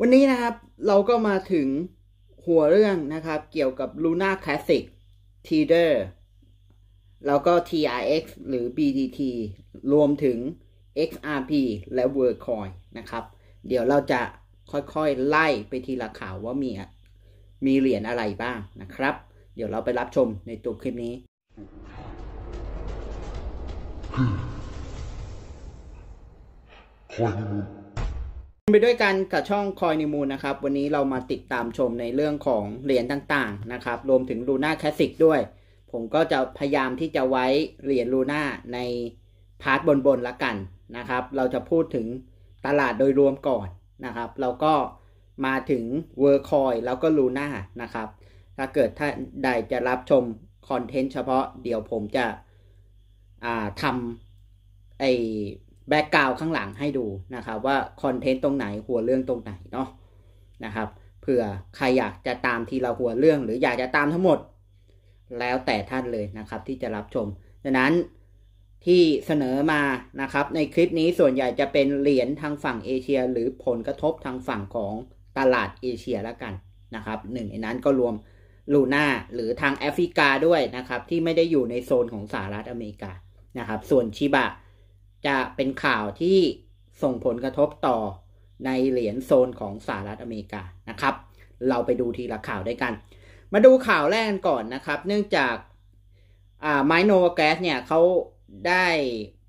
วันนี้นะครับ เราก็มาถึงหัวเรื่องนะครับ เกี่ยวกับ Luna Classic Teeter แล้วก็ TRX หรือ BTT รวมถึง XRP และ Worldcoin นะครับ เดี๋ยวเราจะค่อยๆ ไล่ไปทีละข่าวว่ามีมีเหรียญอะไรบ้างนะครับ เดี๋ยวเราไปรับชมในตัวคลิปนี้ไปด้วยกันกับช่องคอยนิมูลนะครับ วันนี้เรามาติดตามชมในเรื่องของเหรียญต่าง ๆ นะครับ รวมถึงลูน่าคลาสสิกด้วย ผมก็จะพยายามที่จะไว้เหรียญลูน่าในพาร์ทบนๆละกันนะครับ เราจะพูดถึงตลาดโดยรวมก่อนนะครับเราก็มาถึงเวอร์คอยแล้วก็ลูน่านะครับ ถ้าเกิดท่านใดจะรับชมคอนเทนต์เฉพาะเดี๋ยวผมจะทำไอแบ็กกราวข้างหลังให้ดูนะครับ ว่าคอนเทนต์ตรงไหนหัวเรื่องตรงไหนเนาะนะครับเผื่อใครอยากจะตามทีละหัวเรื่อง หรืออยากจะตามทั้งหมด แล้วแต่ท่านเลยนะครับ ที่จะรับชมดังนั้นที่เสนอมานะครับ ในคลิปนี้ส่วนใหญ่จะเป็นเหรียญทางฝั่งเอเชีย หรือผลกระทบทางฝั่งของตลาดเอเชียละกันนะครับหนึ่งในนั้นก็รวม ลูน่าหรือทางแอฟริกาด้วยนะครับ ที่ไม่ได้อยู่ในโซนของสหรัฐอเมริกานะครับ ส่วนชิบะจะเป็นข่าวที่ส่งผลกระทบต่อในเหรียญโซนของสหรัฐอเมริกานะครับ เราไปดูทีละข่าวด้วยกัน มาดูข่าวแรกก่อนนะครับ เนื่องจากไมโนแกสเนี่ยเขาได้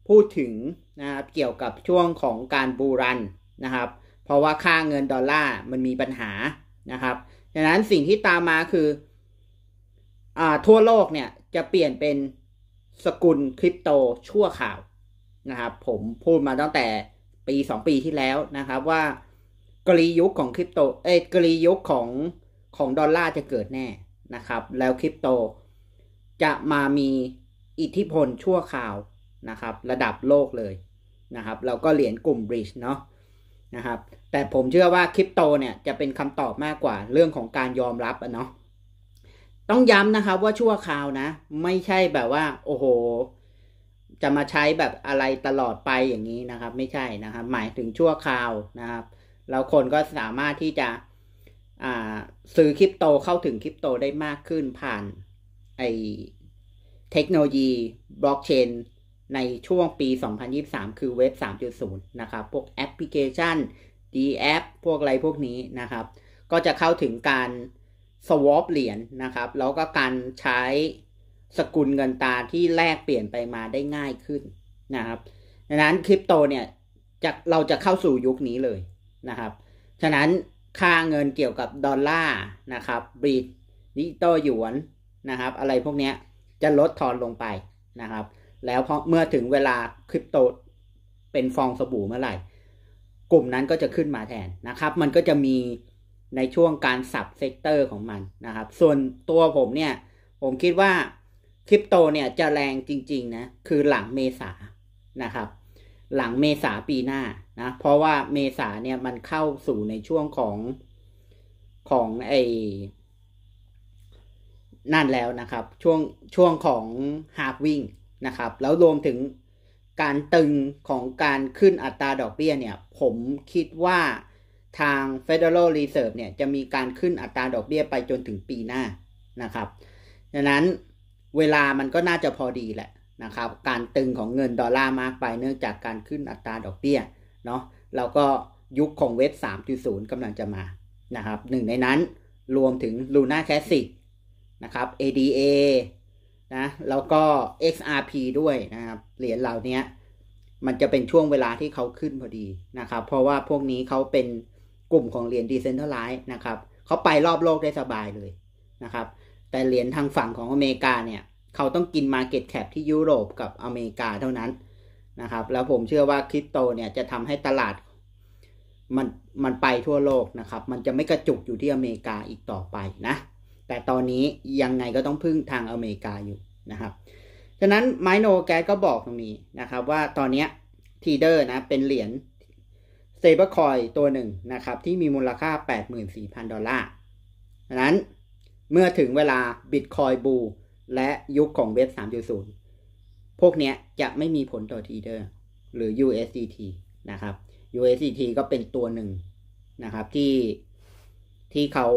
พูดถึงนะครับเกี่ยวกับช่วงของการบูรันนะครับ เพราะว่าค่าเงินดอลลาร์มันมีปัญหานะครับ ดังนั้นสิ่งที่ตามมาคืออ่าทั่วโลกเนี่ยจะเปลี่ยนเป็นสกุลคริปโตชั่วข่าวนะครับผมพูดมาตั้งแต่ปี 2 ปีที่แล้วนะครับว่ากรียุคของคริปโตเอ้กรียุคของของดอลลาร์จะเกิดแน่นะครับ แล้วคริปโต จะมามีอิทธิพลชั่วคราวนะครับ ระดับโลกเลยนะครับเราก็เหรียญกลุ่มบริ d เนาะนะครับแต่ผมเชื่อว่าคริปโตเนี่ยจะเป็นคำตอบมากกว่าเรื่องของการยอมรับะเนาะต้องย้ำนะครับว่าชั่วคราวนะ ไม่ใช่แบบว่าโอ้โหจะมาใช้แบบอะไรตลอดไปอย่างนี้นะครับ ไม่ใช่นะครับ หมายถึงชั่วคราวนะครับเราคนก็สามารถที่จะซื้อคริปโต เข้าถึงคริปโตได้มากขึ้นผ่านไอเทคโนโลยีบล็อกเชนในช่วงปี 2023 คือเว็บ 3.0 นะครับ พวกแอปพลิเคชัน d a p p พวกอะไรพวกนี้นะครับ ก็จะเข้าถึงการ swap เหรียญนะครับ แล้วก็การใช้สกุลเงินตาที่แลกเปลี่ยนไปมาได้ง่ายขึ้นนะครับ ดังนั้นคริปโตเนี่ยจะเราจะเข้าสู่ยุคนี้เลยนะครับ ฉะนั้นค่าเงินเกี่ยวกับดอลลาร์นะครับบีดดิจิตอลหยวนนะครับอะไรพวกนี้จะลดทอนลงไปนะครับ แล้วพอเมื่อถึงเวลาคริปโตเป็นฟองสบู่เมื่อไหร่ กลุ่มนั้นก็จะขึ้นมาแทนนะครับ มันก็จะมีในช่วงการสับเซกเตอร์ของมันนะครับ ส่วนตัวผมเนี่ยผมคิดว่าคริปโตเนี่ยจะแรงจริงๆนะ คือหลังเมษานะครับ หลังเมษาปีหน้านะ เพราะว่าเมษาเนี่ยมันเข้าสู่ในช่วงของของไอนั่นแล้วนะครับ ช่วงช่วงของฮาร์วิ่งนะครับ แล้วรวมถึงการตึงของการขึ้นอัตราดอกเบี้ยเนี่ย ผมคิดว่าทาง Federal Reserve เนี่ยจะมีการขึ้นอัตราดอกเบี้ยไปจนถึงปีหน้านะครับ ดังนั้นเวลามันก็น่าจะพอดีแหละนะครับ การตึงของเงินดอลลาร์มากไปเนื่องจากการขึ้นอัตราดอกเบี้ยเนาะแล้วก็ยุคของเวน3.0กำลังจะมานะครับ หนึ่งในนั้นรวมถึง Luna Classic นะครับ ADA นะแล้วก็ XRP ด้วยนะครับ เหรียญเหล่านี้มันจะเป็นช่วงเวลาที่เขาขึ้นพอดีนะครับ เพราะว่าพวกนี้เขาเป็นกลุ่มของเหรียญดีเซนเทลไลซ์นะครับ เขาไปรอบโลกได้สบายเลยนะครับแต่เหรียญทางฝั่งของอเมริกาเนี่ย เขาต้องกินมาเก็ตแคปที่ยุโรป กับอเมริกาเท่านั้นนะครับ แล้วผมเชื่อว่าคริปโตเนี่ยจะทำให้ตลาดมันมันไปทั่วโลกนะครับ มันจะไม่กระจุกอยู่ที่อเมริกาอีกต่อไปนะ แต่ตอนนี้ยังไงก็ต้องพึ่งทางอเมริกาอยู่นะครับ ฉะนั้นไมโนแกก็บอกตรงนี้นะครับ ว่าตอนนี้ทีเดอร์นะ เป็นเหรียญเซเบอร์คอยตัวหนึ่งนะครับ ที่มีมูลค่า84,000ดอลลาร์ดังนั้นเมื่อถึงเวลาบิตคอยบูและยุคของเว็บ3.0 พวกนี้จะไม่มีผลต่อทีเดอร์หรือ USDT นะครับ USDT ก็เป็นตัวหนึ่งนะครับ ที่ที่เขา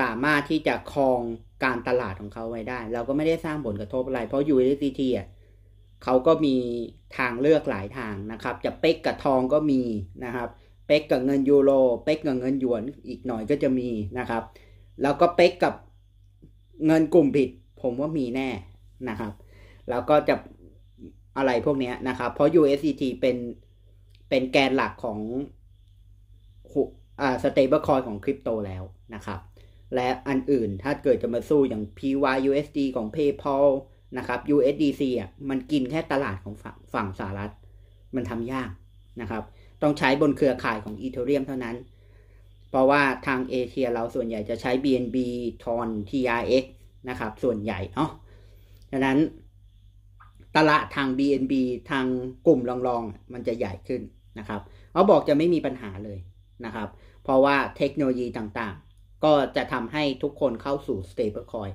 สามารถที่จะครองการตลาดของเขาไว้ได้ เราก็ไม่ได้สร้างผลกระทบอะไร เพราะ USDT อ่ะเขาก็มีทางเลือกหลายทางนะครับ จะเป๊กกับทองก็มีนะครับ เป๊กกับเงินยูโรเป๊กกับเงินหยวนอีกหน่อยก็จะมีนะครับแล้วก็เป๊กกับเงินกลุ่มผิด ผมว่ามีแน่นะครับ แล้วก็จะอะไรพวกนี้นะครับ เพราะ USDT เป็นเป็นแกนหลักของอ่าสเตเบิลคอยของคริปโตแล้วนะครับ และอันอื่นถ้าเกิดจะมาสู้อย่าง PYUSD ของ PayPal นะครับ USDC อ่ะมันกินแค่ตลาดของฝั่งฝั่งสหรัฐ มันทำยากนะครับ ต้องใช้บนเครือข่ายของอีเทเรียมเท่านั้นเพราะว่าทางเอเชียเราส่วนใหญ่จะใช้ BNB ทอน TRX นะครับ ส่วนใหญ่เนาะดังนั้น ตลาดทาง BNB ทางกลุ่มรองๆ มันจะใหญ่ขึ้นนะครับเขาบอกจะไม่มีปัญหาเลยนะครับ เพราะว่าเทคโนโลยีต่างๆ ก็จะทำให้ทุกคนเข้าสู่ stablecoin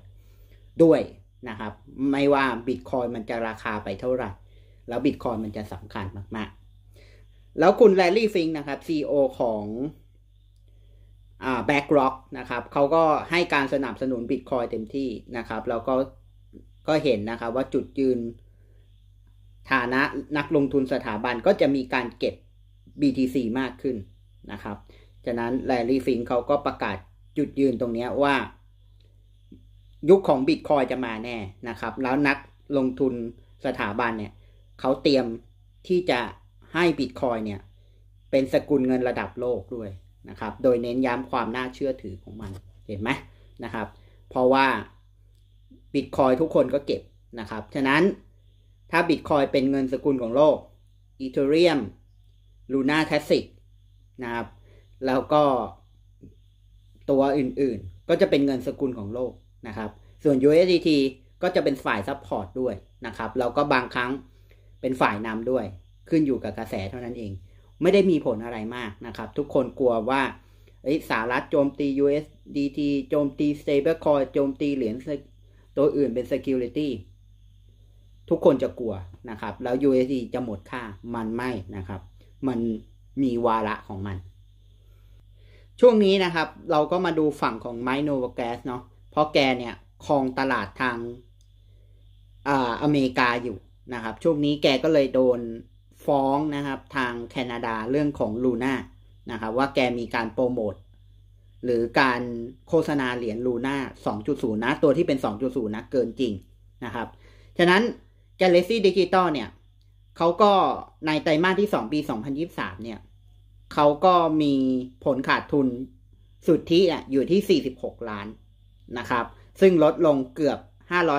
ด้วยนะครับ ไม่ว่า Bitcoin มันจะราคาไปเท่าไหร่ แล้ว Bitcoin มันจะสำคัญมาก ๆ แล้วคุณแรลลี่ฟิงนะครับ CEO ของแบ็กร็อกนะครับ เขาก็ให้การสนับสนุนบิตคอยเต็มที่นะครับแล้วก็ก็เห็นนะครับว่าจุดยืนฐานะนักลงทุนสถาบันก็จะมีการเก็บ BTC มากขึ้นนะครับ ฉะนั้นแลรี่ฟิงเขาก็ประกาศจุดยืนตรงนี้ว่ายุคของบิตคอยจะมาแน่นะครับ แล้วนักลงทุนสถาบันเนี่ยเขาเตรียมที่จะให้บิตคอยเนี่ย เป็นสกุลเงินระดับโลกด้วยนะครับ โดยเน้นย้ำความน่าเชื่อถือของมัน เห็นไหมนะครับ เพราะว่าบิตคอยทุกคนก็เก็บนะครับ ฉะนั้นถ้าบิตคอยเป็นเงินสกุลของโลกอีเทเรียมลูน่าแทสิกนะครับ แล้วก็ตัวอื่นๆ ก็จะเป็นเงินสกุลของโลกนะครับ ส่วน USDT ก็จะเป็นฝ่ายซัพพอร์ตด้วยนะครับ แล้วก็บางครั้งเป็นฝ่ายนำด้วย ขึ้นอยู่กับกระแสเท่านั้นเองไม่ได้มีผลอะไรมากนะครับ ทุกคนกลัวว่าสหรัฐโจมตี USDT โจมตี Stablecoin โจมตีเหรียญตัวอื่นเป็น Security ทุกคนจะกลัวนะครับ แล้ว USD จะหมดค่า มันไม่นะครับ มันมีวาระของมัน ช่วงนี้นะครับ เราก็มาดูฝั่งของไมโนว g กสเนาะเพราะแกเนี่ย คองตลาดทางอาอเมริกาอยู่นะครับ ช่วงนี้แกก็เลยโดนฟ้องนะครับทางแคนาดาเรื่องของลูน่านะครับว่าแกมีการโปรโมท หรือการโฆษณาเหรียญลูน่า2.0 นะ ตัวที่เป็น 2.0 นะเกินจริงนะครับฉะนั้น Galaxy Digital เนี่ยเขาก็ในไตรมาสที่ 2 ปี 2023 เนี่ยเขาก็มีผลขาดทุนสุทธิอยู่ที่ 46 ล้านนะครับ ซึ่งลดลงเกือบ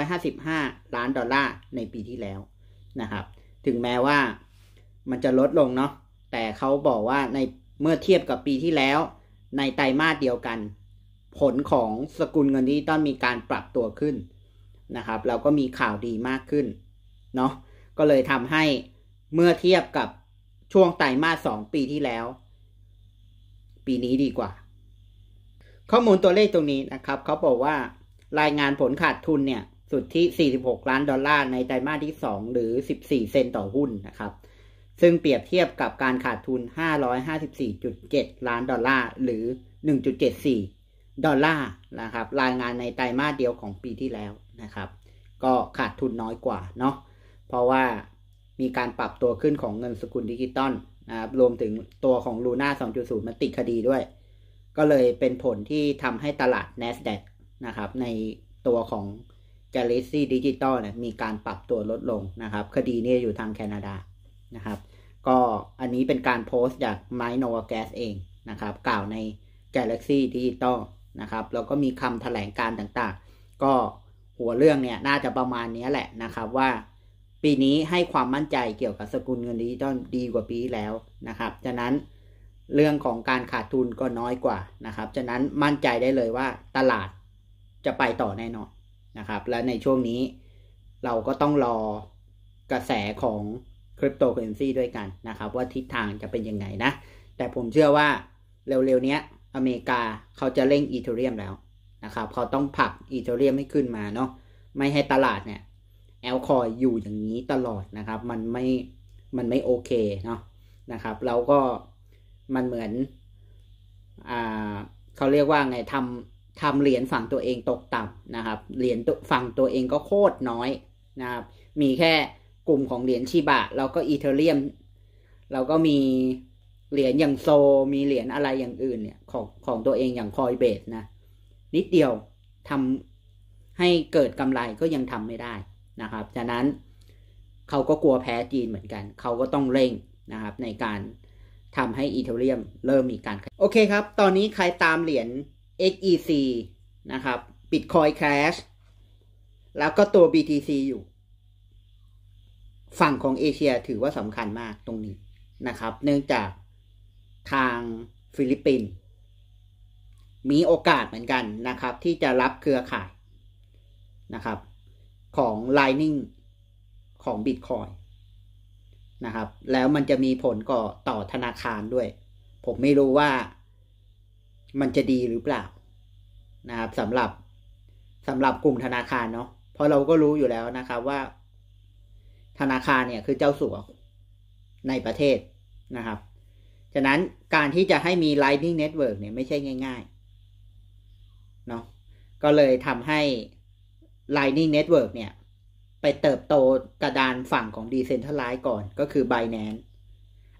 555 ล้านดอลลาร์ในปีที่แล้วนะครับ ถึงแม้ว่ามันจะลดลงเนาะ แต่เขาบอกว่าในเมื่อเทียบกับปีที่แล้ว ในไตรมาสเดียวกัน ผลของสกุลเงินดิจิตอลมีการปรับตัวขึ้นนะครับ เราก็มีข่าวดีมากขึ้นเนาะ ก็เลยทำให้เมื่อเทียบกับช่วงไตรมาสสองปีที่แล้ว ปีนี้ดีกว่า ข้อมูลตัวเลขตรงนี้นะครับเขาบอกว่ารายงานผลขาดทุนเนี่ย สุดที่46ล้านดอลลาร์ในไตรมาสที่2หรือ14เซนต์ต่อหุ้นนะครับซึ่งเปรียบเทียบกับการขาดทุน 554.7 ล้านดอลลาร์ หรือ 1.74 ดอลลาร์ นะครับ รายงานในไตรมาสเดียวของปีที่แล้วนะครับ ก็ขาดทุนน้อยกว่าเนาะ เพราะว่ามีการปรับตัวขึ้นของเงินสกุลดิจิตอลนะครับ รวมถึงตัวของลูน่า2.0มันติดคดีด้วย ก็เลยเป็นผลที่ทำให้ตลาด NASDAQ นะครับ ในตัวของ Galaxy Digital เนี่ย มีการปรับตัวลดลงนะครับ คดีนี้อยู่ทางแคนาดา นะครับก็อันนี้เป็นการโพสต์จาก m i n o v a g a s เองนะครับกล่าวใน Galaxy Digital นะครับแล้วก็มีคำแถลงการต่างๆ ก็หัวเรื่องเนี่ยน่าจะประมาณนี้แหละนะครับว่าปีนี้ให้ความมั่นใจเกี่ยวกับสกุลเงินดิจิตอลดีกว่าปีแล้วนะครับฉะนั้นเรื่องของการขาดทุนก็น้อยกว่านะครับฉะนั้นมั่นใจได้เลยว่าตลาดจะไปต่อแน่นอนนะครับ และในช่วงนี้เราก็ต้องรอกระแสของคริปโตเคอเรนซีด้วยกันนะครับ ว่าทิศทางจะเป็นยังไงนะ แต่ผมเชื่อว่าเร็วๆนี้อเมริกาเขาจะเร่งอีเทเรียมแล้วนะครับ เขาต้องผลักอีเทเรียมให้ขึ้นมาเนาะไม่ให้ตลาดเนี่ยแอลคอยอยู่อย่างนี้ตลอดนะครับ มันไม่มันไม่โอเคเนาะนะครับแล้วก็มันเหมือนอ่า เขาเรียกว่าไงทำทำเหรียญฝั่งตัวเองตกต่ำนะครับเหรียญฝั่งตัวเองก็โคตรน้อยนะครับ มีแค่ลุ่มของเหรียญชิบะเราก็อีเทเรียมเราก็มีเหรียญอย่างโซมีเหรียญอะไรอย่างอื่นเนี่ยของของตัวเองอย่างคอยเบสนะ นิดเดียวทำให้เกิดกำไรก็ยังทำไม่ได้นะครับฉะนั้นเขาก็กลัวแพ้จีนเหมือนกัน เขาก็ต้องเร่งนะครับ ในการทำให้อีเทเรียมเริ่มมีการโอเคครับ ตอนนี้ใครตามเหรียญ XEC นะครับ Bitcoin Cash แล้วก็ตัว BTC อยู่ฝั่งของเอเชียถือว่าสำคัญมากตรงนี้นะครับ เนื่องจากทางฟิลิปปินส์มีโอกาสเหมือนกันนะครับ ที่จะรับเครือข่ายนะครับ ของ Lightning ของ Bitcoin นะครับ แล้วมันจะมีผลก่อต่อธนาคารด้วย ผมไม่รู้ว่ามันจะดีหรือเปล่านะครับสำหรับสำหรับกลุ่มธนาคารเนาะเพราะเราก็รู้อยู่แล้วนะครับว่าธนาคารเนี่ยคือเจ้าสัวในประเทศนะครับฉะนั้นการที่จะให้มี Lightning Network เนี่ยไม่ใช่ง่ายๆ เนาะ ก็เลยทำให้ Lightning Network เนี่ยไปเติบโตกระดานฝั่งของ Decentralized ก่อนก็คือ Binance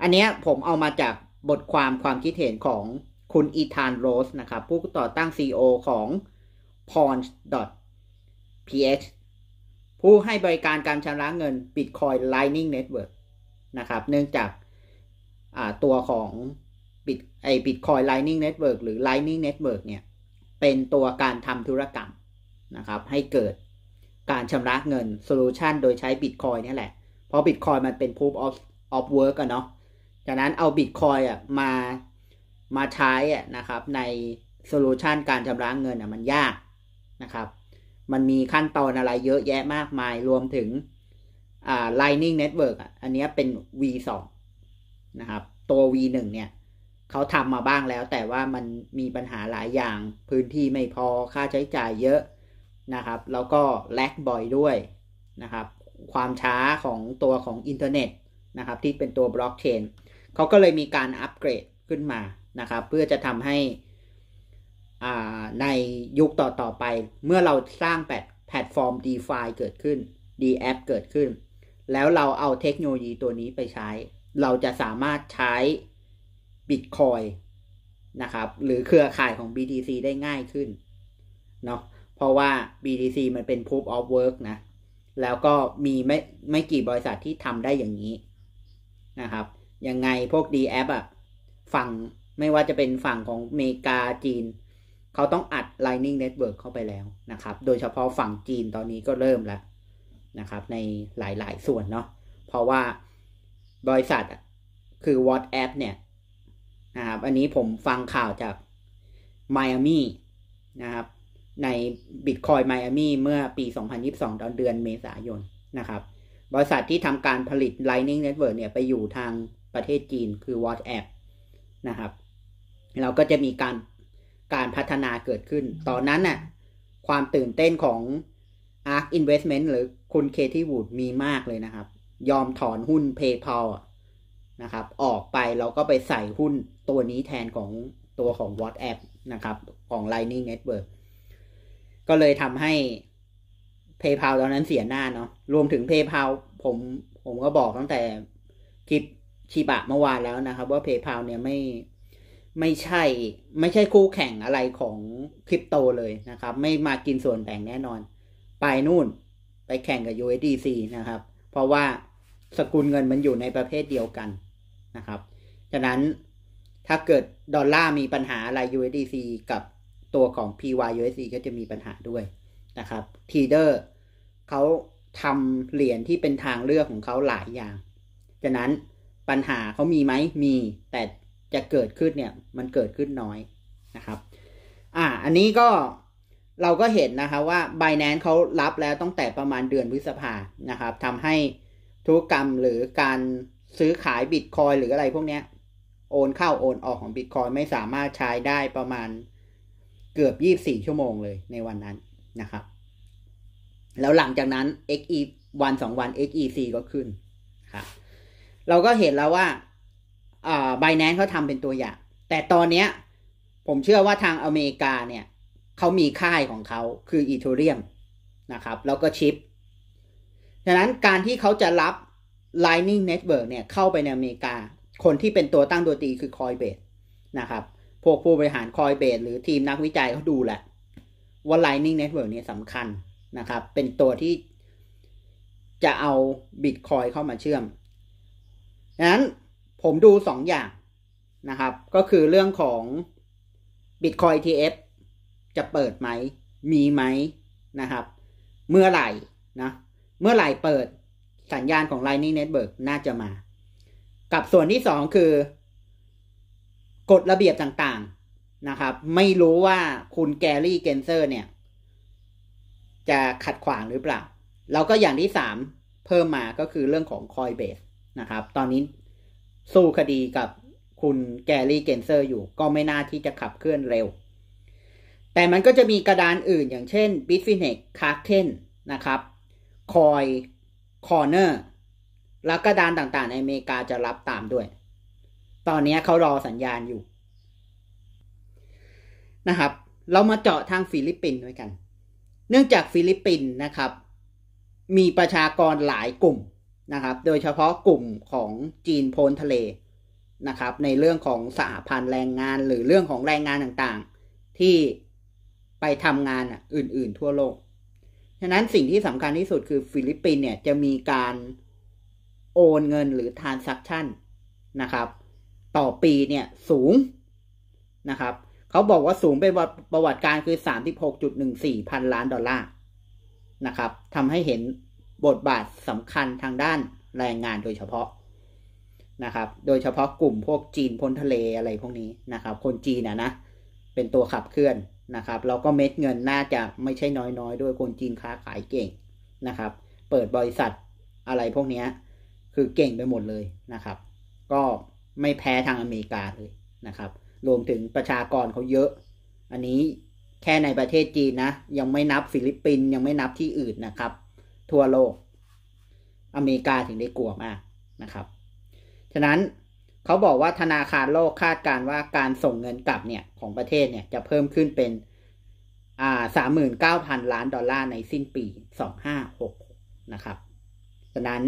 อันเนี้ยผมเอามาจากบทความความคิดเห็นของคุณอีธานโรสนะครับ ผู้ต่อตั้ง CEO ของ p o n c h px ผู้ให้บริการการชำระเงิน Bitcoin Lightning Network นะครับเนื่องจากตัวของบิตไอบิตคอยไลนิ่งเน็ตเวิร์กหรือ Lightning Network เนี่ย เป็นตัวการทำธุรกรรมนะครับ ให้เกิดการชำระเงินโซลูชันโดยใช้บิตคอยนี่แหละเพราะบิตคอยมันเป็น proof of of work อะเนาะจากนั้นเอาบิตคอยอ่ะ มามาใช้อ่ะนะครับในโซลูชันการชำระเงินอ่ะมันยากนะครับมันมีขั้นตอนอะไรเยอะแยะมากมายรวมถึงอ่า Lightning Network อันนี้เป็น V2 นะครับตัว V1 เนี่ย เขาทำมาบ้างแล้ว แต่ว่ามันมีปัญหาหลายอย่างพื้นที่ไม่พอค่าใช้จ่ายเยอะนะครับ แล้วก็แลกบ่อยด้วยนะครับ ความช้าของตัวของอินเทอร์เน็ตนะครับที่เป็นตัวบล็อกเชนเขาก็เลยมีการอัปเกรดขึ้นมานะครับ เพื่อจะทำให้ในยุคต่อ ๆ ไป เมื่อเราสร้างแพลตฟอร์ม d e f าเกิดขึ้น d a p เกิดขึ้น แล้วเราเอาเทคโนโลยีตัวนี้ไปใช้ เราจะสามารถใช้ Bitcoin นะครับ หรือเครือข่ายของ BTC ได้ง่ายขึ้นเนาะ เพราะว่า BTC มันเป็น Proof of Work นะ แล้วก็มีไม่ไม่กี่บริษัทที่ทำได้อย่างนี้นะครับ ยังไงพวก d a p อะฝั่งไม่ว่าจะเป็นฝั่งของอเมริกาจีนเขาต้องอัด Lightning Network เข้าไปแล้วนะครับ โดยเฉพาะฝั่งจีนตอนนี้ก็เริ่มแล้วนะครับในหลายๆ ส่วนเนาะ เพราะว่าบริษัทคือ WhatsApp เนี่ยนะครับอันนี้ผมฟังข่าวจาก Miami นะครับ ใน Bitcoin Miami เมื่อปี 2022ตอนเดือนเมษายนนะครับ บริษัทที่ทำการผลิต Lightning Network เนี่ยไปอยู่ทางประเทศจีนคือ WhatsApp นะครับ เราก็จะมีการการพัฒนาเกิดขึ้น ตอนนั้นน่ะ ความตื่นเต้นของ ARK Investment หรือคุณเคที่วูดมีมากเลยนะครับ ยอมถอนหุ้น PayPal นะครับ ออกไปแล้วก็ไปใส่หุ้นตัวนี้แทนของตัวของ WhatsApp นะครับ ของ Lightning Network ก็เลยทำให้ PayPal ตอนนั้นเสียหน้าเนาะ รวมถึง PayPal ผม ผมก็บอกตั้งแต่ คลิปชีบะเมื่อวานแล้วนะครับว่า PayPal เนี่ยไม่ไม่ใช่ ไม่ใช่คู่แข่งอะไรของคริปโตเลยนะครับ ไม่มากินส่วนแบ่งแน่นอน ไปนู่นไปแข่งกับ USDC นะครับ เพราะว่าสกุลเงินมันอยู่ในประเภทเดียวกันนะครับฉะนั้นถ้าเกิดดอลลาร์มีปัญหาอะไร USDC กับตัวของ PYUSD ก็จะมีปัญหาด้วยนะครับทีเดอร์เขาทำเหรียญที่เป็นทางเลือกของเขาหลายอย่างฉะนั้นปัญหาเขามีไหมมีแต่จะเกิดขึ้นเนี่ยมันเกิดขึ้นน้อยนะครับ อ่า อันนี้ก็เราก็เห็นนะครับว่า b แ n a n c e เขารับแล้วตั้งแต่ประมาณเดือนพฤษภานะครับทำให้ธุรกรรมหรือการซื้อขายบิตคอยหรืออะไรพวกเนี้ย โอนเข้าโอนออกของบิตคอยไม่สามารถใช้ได้ประมาณเกือบ 24 ชั่วโมงเลยในวันนั้นนะครับ แล้วหลังจากนั้น XE วันสองวัน XEC ก็ขึ้นครับเราก็เห็นแล้วว่าอ่าไบแนนเขาทำเป็นตัวอย่าง แต่ตอนเนี้ย ผมเชื่อว่าทางอเมริกาเนี่ยเขามีค่ายของเขาคืออีททเรียมนะครับ แล้วก็ชิปดังนั้นการที่เขาจะรับ Lightning Network เนี่ย เข้าไปในอเมริกา คนที่เป็นตัวตั้งตัวตีคือ Coinbase นะครับ พวกผู้บริหาร Coinbase หรือทีมนักวิจัยเขาดูแหละ ว่า Lightning Network เนี่ยสำคัญนะครับ เป็นตัวที่จะเอา Bitcoin เข้ามาเชื่อมดังนั้นผมดูสองอย่างนะครับ ก็คือเรื่องของ Bitcoin ETF จะเปิดไหม มีไหมนะครับ เมื่อไหร่นะ เมื่อไหร่เปิดสัญญาณของ Lightning Network น่าจะมา กับส่วนที่สองคือกฎระเบียบต่างๆนะครับ ไม่รู้ว่าคุณแกรี่เกนเซอร์เนี่ย จะขัดขวางหรือเปล่า แล้วก็อย่างที่สามเพิ่มมาก็คือเรื่องของ Coinbase นะครับ ตอนนี้สู้คดีกับคุณแกรี่เกนเซอร์ อยู่ก็ไม่น่าที่จะขับเคลื่อนเร็ว แต่มันก็จะมีกระดานอื่น อย่างเช่น b i t f i น e กคาร์เคนนะครับคอยคอร์เนอร์และกระดานต่างๆในอเมริกาจะรับตามด้วย ตอนนี้เขารอสัญญาณอยู่นะครับ เรามาเจาะทางฟิลิปปินส์ด้วยกัน เนื่องจากฟิลิปปินส์นะครับ มีประชากรหลายกลุ่มนะครับ โดยเฉพาะกลุ่มของจีนโพนทะเลนะครับ ในเรื่องของสหพันธ์แรงงานหรือเรื่องของแรงงานต่างๆ ที่ไปทำงานอื่นๆทั่วโลก ฉะนั้นสิ่งที่สำคัญที่สุดคือฟิลิปปินเนี่ยจะมีการโอนเงินหรือ transaction นะครับ ต่อปีเนี่ยสูงนะครับ เขาบอกว่าสูงเป็นประวัติการคือ 36.14 พันล้านดอลลาร์นะครับทำให้เห็นบทบาทสำคัญทางด้านแรงงานโดยเฉพาะนะครับ โดยเฉพาะกลุ่มพวกจีนพ้นทะเลอะไรพวกนี้นะครับ คนจีนนะนะ เป็นตัวขับเคลื่อนนะครับ แล้วก็เม็ดเงินน่าจะไม่ใช่น้อยๆด้วย คนจีนค้าขายเก่งนะครับ เปิดบริษัทอะไรพวกนี้คือเก่งไปหมดเลยนะครับ ก็ไม่แพ้ทางอเมริกาเลยนะครับ รวมถึงประชากรเขาเยอะ อันนี้แค่ในประเทศจีนนะ ยังไม่นับฟิลิปปินส์ยังไม่นับที่อื่นนะครับทั่วโลก อเมริกาถึงได้กลัวมากนะครับ ฉะนั้นเขาบอกว่าธนาคารโลกคาดการว่าการส่งเงินกลับเนี่ย ของประเทศเนี่ยจะเพิ่มขึ้นเป็น อ่าสามหมื่นเก้าพันล้านดอลลาร์ในสิ้นปีสองห้าหกนะครับ ฉะนั้น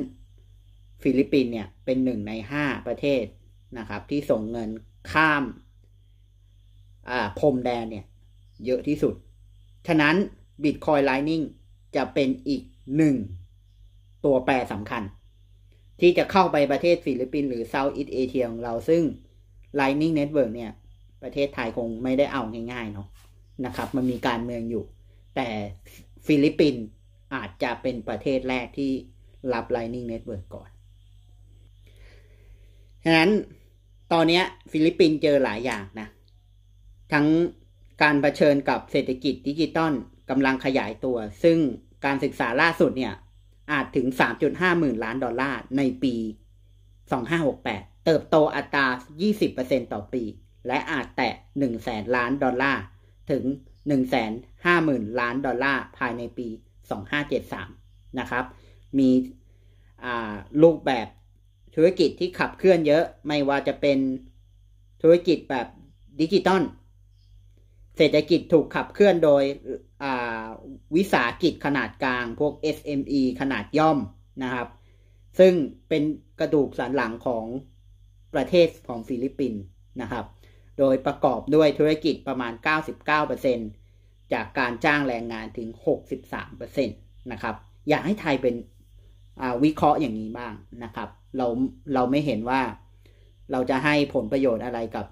ฟิลิปปินเนี่ยเป็นหนึ่งในห้าประเทศนะครับที่ส่งเงินข้าม อ่า พรมแดนเนี่ย เยอะที่สุด ฉะนั้นบิตคอยไลนิ่งจะเป็นอีกหนึ่งตัวแปรสำคัญ ที่จะเข้าไปประเทศฟิลิปปินส์หรือเซาท์อีสเอเชียของเราซึ่ง Lightning Network เนี่ย ประเทศไทยคงไม่ได้เอาง่ายๆเนาะนะครับ มันมีการเมืองอยู่ แต่ฟิลิปปินส์อาจจะเป็นประเทศแรกที่รับ Lightning Network ก่อน ฉะนั้นตอนนี้ฟิลิปปินส์เจอหลายอย่างนะ ทั้งการรเผชิญกับเศรษฐกิจดิจิตอลกำลังขยายตัวซึ่งการศึกษาล่าสุดเนี่ยอาจถึง 3.5หมื่นล้านดอลลาร์ในปี 2568 เติบโตอัตรา20%ต่อปี และอาจแตะ1แสนล้านดอลลาร์ ถึง 1 5มื่นล้านดอลลาร์ ภายในปี 2573 นะครับ มีรูปแบบธุรกิจที่ขับเคลื่อนเยอะไม่ว่าจะเป็นธุรกิจแบบดิจิตอลเศรษฐกิจถูกขับเคลื่อนโดยวิสาหกิจขนาดกลาง พวก SME ขนาดย่อมนะครับ ซึ่งเป็นกระดูกสันหลังของประเทศของฟิลิปปินส์นะครับ โดยประกอบด้วยธุรกิจประมาณ 99%จากการจ้างแรงงานถึง 63%นะครับ อยากให้ไทยเป็นวิเคราะห์อย่างนี้บ้างนะครับ เราเราไม่เห็นว่าเราจะให้ผลประโยชน์อะไรกับ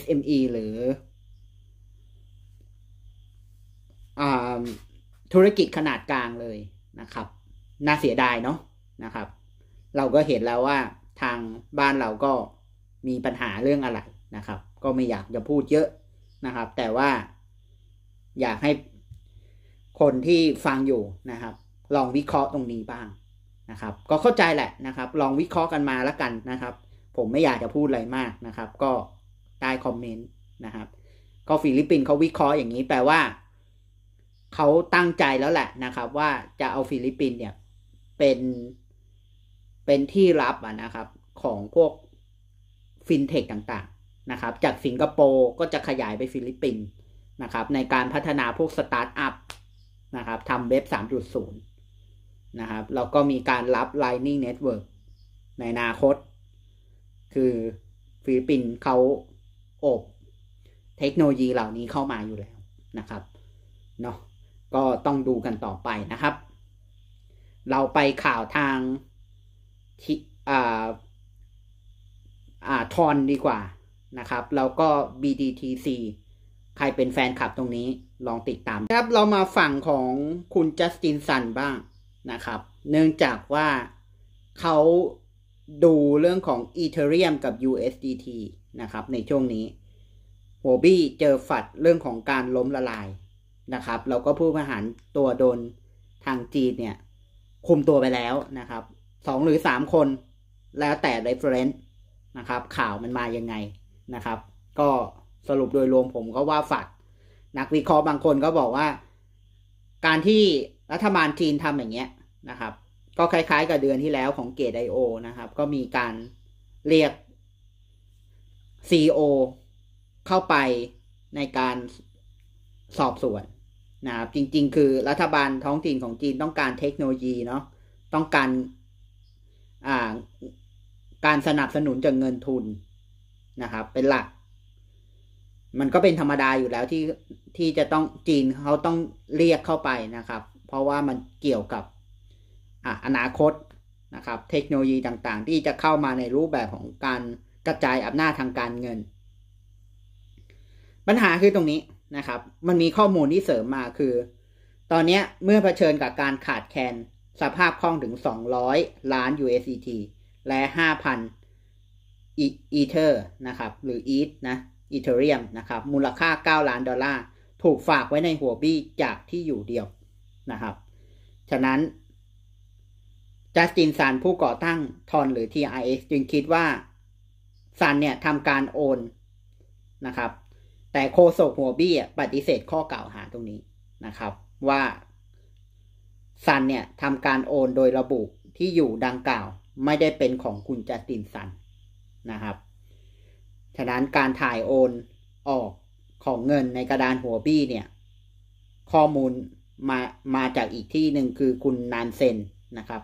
SME หรือธุรกิจขนาดกลางเลยนะครับน่าเสียดายเนาะนะครับ เราก็เห็นแล้วว่า ทางบ้านเราก็มีปัญหาเรื่องอะไรนะครับ ก็ไม่อยากจะพูดเยอะนะครับ แต่ว่าอยากให้คนที่ฟังอยู่นะครับ ลองวิเคราะห์ตรงนี้บ้างนะครับก็เข้าใจแหละนะครับ ลองวิเคราะห์กันมาแล้วกันนะครับ ผมไม่อยากจะพูดอะไรมากนะครับ ก็ใต้คอมเมนต์นะครับก็ฟิลิปปินส์เขาวิเคราะห์อย่างนี้แปลว่าเขาตั้งใจแล้วแหละนะครับ ว่าจะเอาฟิลิปปินเนี่ยเป็น เป็นที่รับนะครับของพวกฟินเทคต่างๆนะครับ จากสิงคโปร์ก็จะขยายไปฟิลิปปินส์นะครับ ในการพัฒนาพวกสตาร์ทอัพ นะครับทำเว็บ 3.0 นะครับแล้วก็มีการรับ Lightning Network ในอนาคต คือฟิลิปปินส์เขาอบเทคโนโลยีเหล่านี้เข้ามาอยู่แล้วนะครับเนาะก็ต้องดูกันต่อไปนะครับ เราไปข่าวทางอ่าอ่าทอนดีกว่านะครับ แล้วก็ BDTC ใครเป็นแฟนคลับตรงนี้ลองติดตาม ครับ เรามาฝั่งของคุณจัสตินสันบ้างนะครับ เนื่องจากว่าเขาดูเรื่องของ Ethereum กับ USDT นะครับ ในช่วงนี้โหบี้เจอฝัดเรื่องของการล้มละลายนะครับแล้วก็ผู้บริหารตัวโดนทางจีนเนี่ย คุมตัวไปแล้วนะครับสองหรือสามคนแล้วแต่ reference นะครับข่าวมันมายังไงนะครับ ก็สรุปโดยรวมผมก็ว่าฝัดนักวิเคราะห์บางคนก็บอกว่า การที่รัฐบาลจีนทำอย่างเงี้ยนะครับ ก็คล้ายๆกับเดือนที่แล้วของเกดไอโอนะครับ ก็มีการเรียก CEO เข้าไปในการสอบสวนนะครับจริง ๆ คือรัฐบาลท้องถิ่นของจีนต้องการเทคโนโลยีเนาะ ต้องการอ่า การสนับสนุนจากเงินทุนนะครับ เป็นหลัก มันก็เป็นธรรมดาอยู่แล้วที่ที่จะต้องจีนเขาต้องเรียกเข้าไปนะครับ เพราะว่ามันเกี่ยวกับออนาคตนะครับ เทคโนโลยีต่างๆ ที่จะเข้ามาในรูปแบบของการกระจายอำนาจทางการเงิน ปัญหาคือตรงนี้นะครับ มันมีข้อมูลที่เสริมมาคือ ตอนนี้เมื่อเผชิญกับการขาดแคลนสภาพคล่องถึง 200 ล้าน USDT และ 5,000 อีเทอร์นะครับ หรืออีทนะอีเทเรียมนะครับ มูลค่า 9 ล้านดอลลาร์ ถูกฝากไว้ในหัวบี้จากที่อยู่เดียวนะครับ ฉะนั้น จัสตินซันผู้ก่อตั้งทอนหรือ TRX จึงคิดว่าซันเนี่ยทำการโอนนะครับแต่โคโซกหัวบี้ปฏิเสธข้อกล่าวหาตรงนี้นะครับ ว่าซันเนี่ยทำการโอนโดยระบุที่อยู่ดังกล่าวไม่ได้เป็นของคุณจัสตินซันนะครับ ฉะนั้นการถ่ายโอนออกของเงินในกระดานหัวบี้เนี่ย ข้อมูลมามาจากอีกที่หนึ่งคือคุณนานเซนนะครับ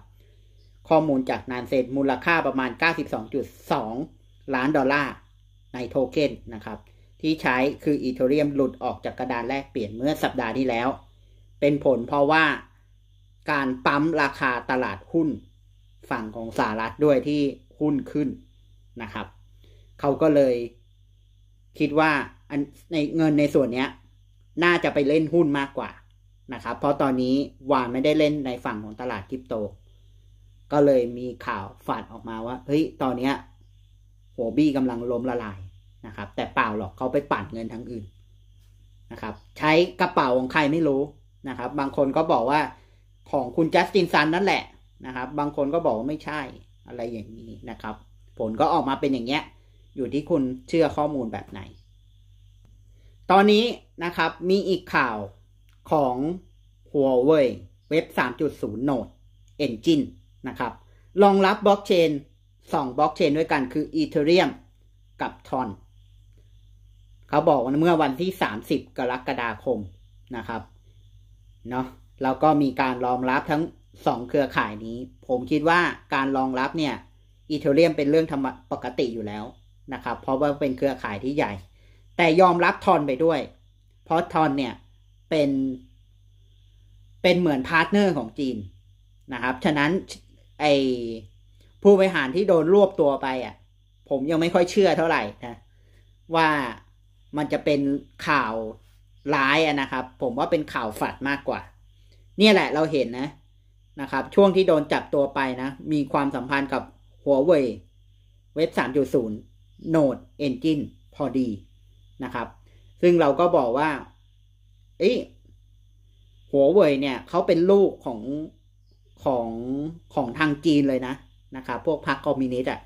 ข้อมูลจากนานเซนมูลค่าประมาณ 92.2 ล้านดอลลาร์ในโทเค็นนะครับที่ใช้คืออีเทเรียมหลุดออกจากกระดานแลกเปลี่ยนเมื่อสัปดาห์ที่แล้ว เป็นผลเพราะว่าการปั๊มราคาตลาดหุ้น ฝั่งของสหรัฐด้วยที่หุ้นขึ้นนะครับ เขาก็เลยคิดว่าในเงินในส่วนนี้ น่าจะไปเล่นหุ้นมากกว่านะครับ เพราะตอนนี้วานไม่ได้เล่นในฝั่งของตลาดคริปโต ก็เลยมีข่าวฝาดออกมาว่าเฮ้ยตอนนี้หัวบี้กำลังล้มละลายนะครับแต่เปล่าหรอกเขาไปปั่นเงินทางอื่นนะครับใช้กระเป๋าของใครไม่รู้นะครับ บางคนก็บอกว่าของคุณจัสตินซันนั่นแหละนะครับ บางคนก็บอกว่าไม่ใช่อะไรอย่างนี้นะครับ ผลก็ออกมาเป็นอย่างเงี้ยอยู่ที่คุณเชื่อข้อมูลแบบไหน ตอนนี้นะครับมีอีกข่าวของ Huawei เว็บ3.0 Node Engine นะครับรองรับบล็อกเชน2บล็อกเชนด้วยกันคือ Ethereum กับ Tron เขาบอกเมื่อวันที่30กรกฎาคมนะครับเนาะแล้วก็มีการรองรับทั้ง2เครือข่ายนี้ ผมคิดว่าการรองรับเนี่ยอีเทเรียมเป็นเรื่องธรรมปกติอยู่แล้วนะครับ เพราะว่าเป็นเครือข่ายที่ใหญ่ แต่ยอมรับทอนไปด้วย เพราะทอนเนี่ยเป็นเป็นเหมือนพาร์ทเนอร์ของจีนนะครับฉะนั้นไอผู้บริหารที่โดนรวบตัวไปอ่ะ ผมยังไม่ค่อยเชื่อเท่าไหร่นะ ว่ามันจะเป็นข่าวร้ายนะครับ ผมว่าเป็นข่าวฝัดมากกว่า เนี่ยแหละเราเห็นนะ นะครับ ช่วงที่โดนจับตัวไปนะ มีความสัมพันธ์กับหัวเว่ยเว็บ3.0์โนดเอนจินพอดีนะครับ ซึ่งเราก็บอกว่า เอ้หัวเว่ยเนี่ย เขาเป็นลูกของของของทางจีนเลยนะ นะครับ พวกพรรคคอมมิวนิสต์อ่ะ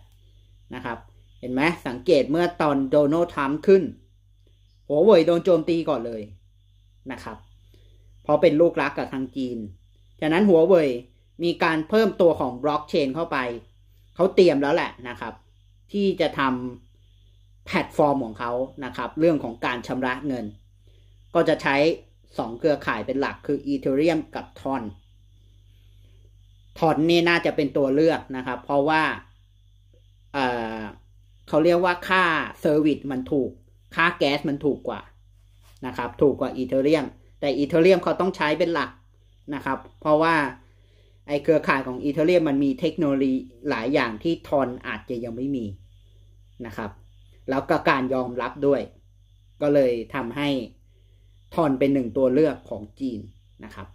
นะครับ เห็นไหมสังเกตเมื่อตอนโดนัลด์ทรัมป์ขึ้นหัวเว่ยโดนโจมตีก่อนเลยนะครับ เพราะเป็นลูกรักกับทางจีน จากนั้นหัวเว่ยมีการเพิ่มตัวของบล็อกเชนเข้าไป เขาเตรียมแล้วแหละนะครับ ที่จะทำแพลตฟอร์มของเขานะครับ เรื่องของการชำระเงิน ก็จะใช้สองเครือข่ายเป็นหลักคือ e t h e r e ย m กับทอนทอนนี่น่าจะเป็นตัวเลือกนะครับ เพราะว่าเเขาเรียกว่าค่าเซอร์วิสมันถูกค่าแก๊สมันถูกกว่านะครับ ถูกกว่า อีเทเรียมแต่อีเทเรียมเขาต้องใช้เป็นหลักนะครับ เพราะว่าไอเครือข่ายของอีเทเรียมมันมีเทคโนโลยีหลายอย่างที่ทอนอาจจะยังไม่มีนะครับ แล้วก็การยอมรับด้วยก็เลยทำให้ทอนเป็นหนึ่งตัวเลือกของจีนนะครับ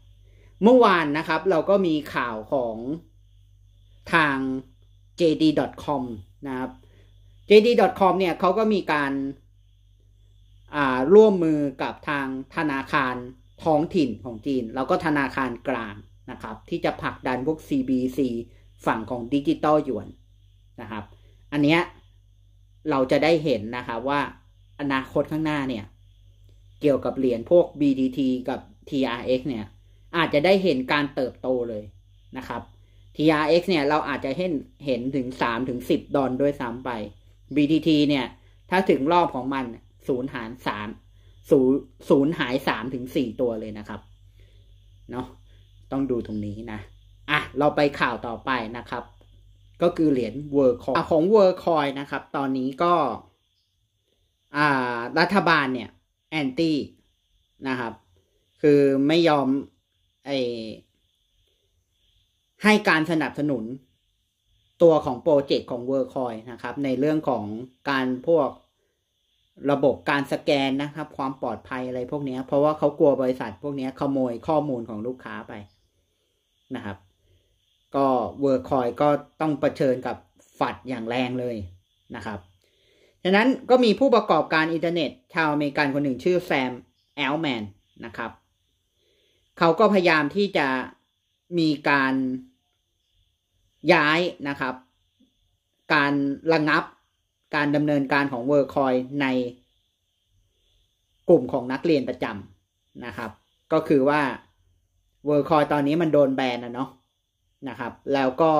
เมื่อวานนะครับเราก็มีข่าวของทาง jd.com นะครับ jd.com เนี่ยเขาก็มีการร่วมมือกับทางธนาคารท้องถิ่นของจีน แล้วก็ธนาคารกลางนะครับ ที่จะผลักดันพวก CBC ฝั่งของดิจิตอลหยวนนะครับ อันเนี้ยเราจะได้เห็นนะครับว่าอนาคตข้างหน้าเนี่ย เกี่ยวกับเหรียญพวก BDT กับ TRX เนี่ย อาจจะได้เห็นการเติบโตเลยนะครับ TRX เนี่ยเราอาจจะเห็นเห็นถึงสามถึงสิบดอลด้วยซ้ำไป BTT เนี่ยถ้าถึงรอบของมันศูนย์หารสามศูนย์หายสามถึงสี่ตัวเลยนะครับเนาะต้องดูตรงนี้นะอ่ะเราไปข่าวต่อไปนะครับ ก็คือเหรียญเวอร์คอยของเวอร์คอยนะครับตอนนี้ก็ อ่า รัฐบาลเนี่ย แอนตี้นะครับ คือไม่ยอมไอให้การสนับสนุนตัวของโปรเจกต์ของเวอร์คอยนะครับ ในเรื่องของการพวกระบบการสแกนนะครับ ความปลอดภัยอะไรพวกนี้เพราะว่าเขากลัวบริษัทพวกนี้ขโมยข้อมูลของลูกค้าไปนะครับ ก็เวอร์คอยก็ต้องเผชิญกับฝัดอย่างแรงเลยนะครับดังนั้นก็มีผู้ประกอบการอินเทอร์เน็ตชาวอเมริกันคนหนึ่งชื่อแซมแอลแมนนะครับเขาก็พยายามที่จะมีการย้ายนะครับ การระงับการดำเนินการของเวอร์คอยในกลุ่มของนักเรียนประจำนะครับ ก็คือว่าเวอร์คอยตอนนี้มันโดนแบนนะเนาะนะครับ แล้วก็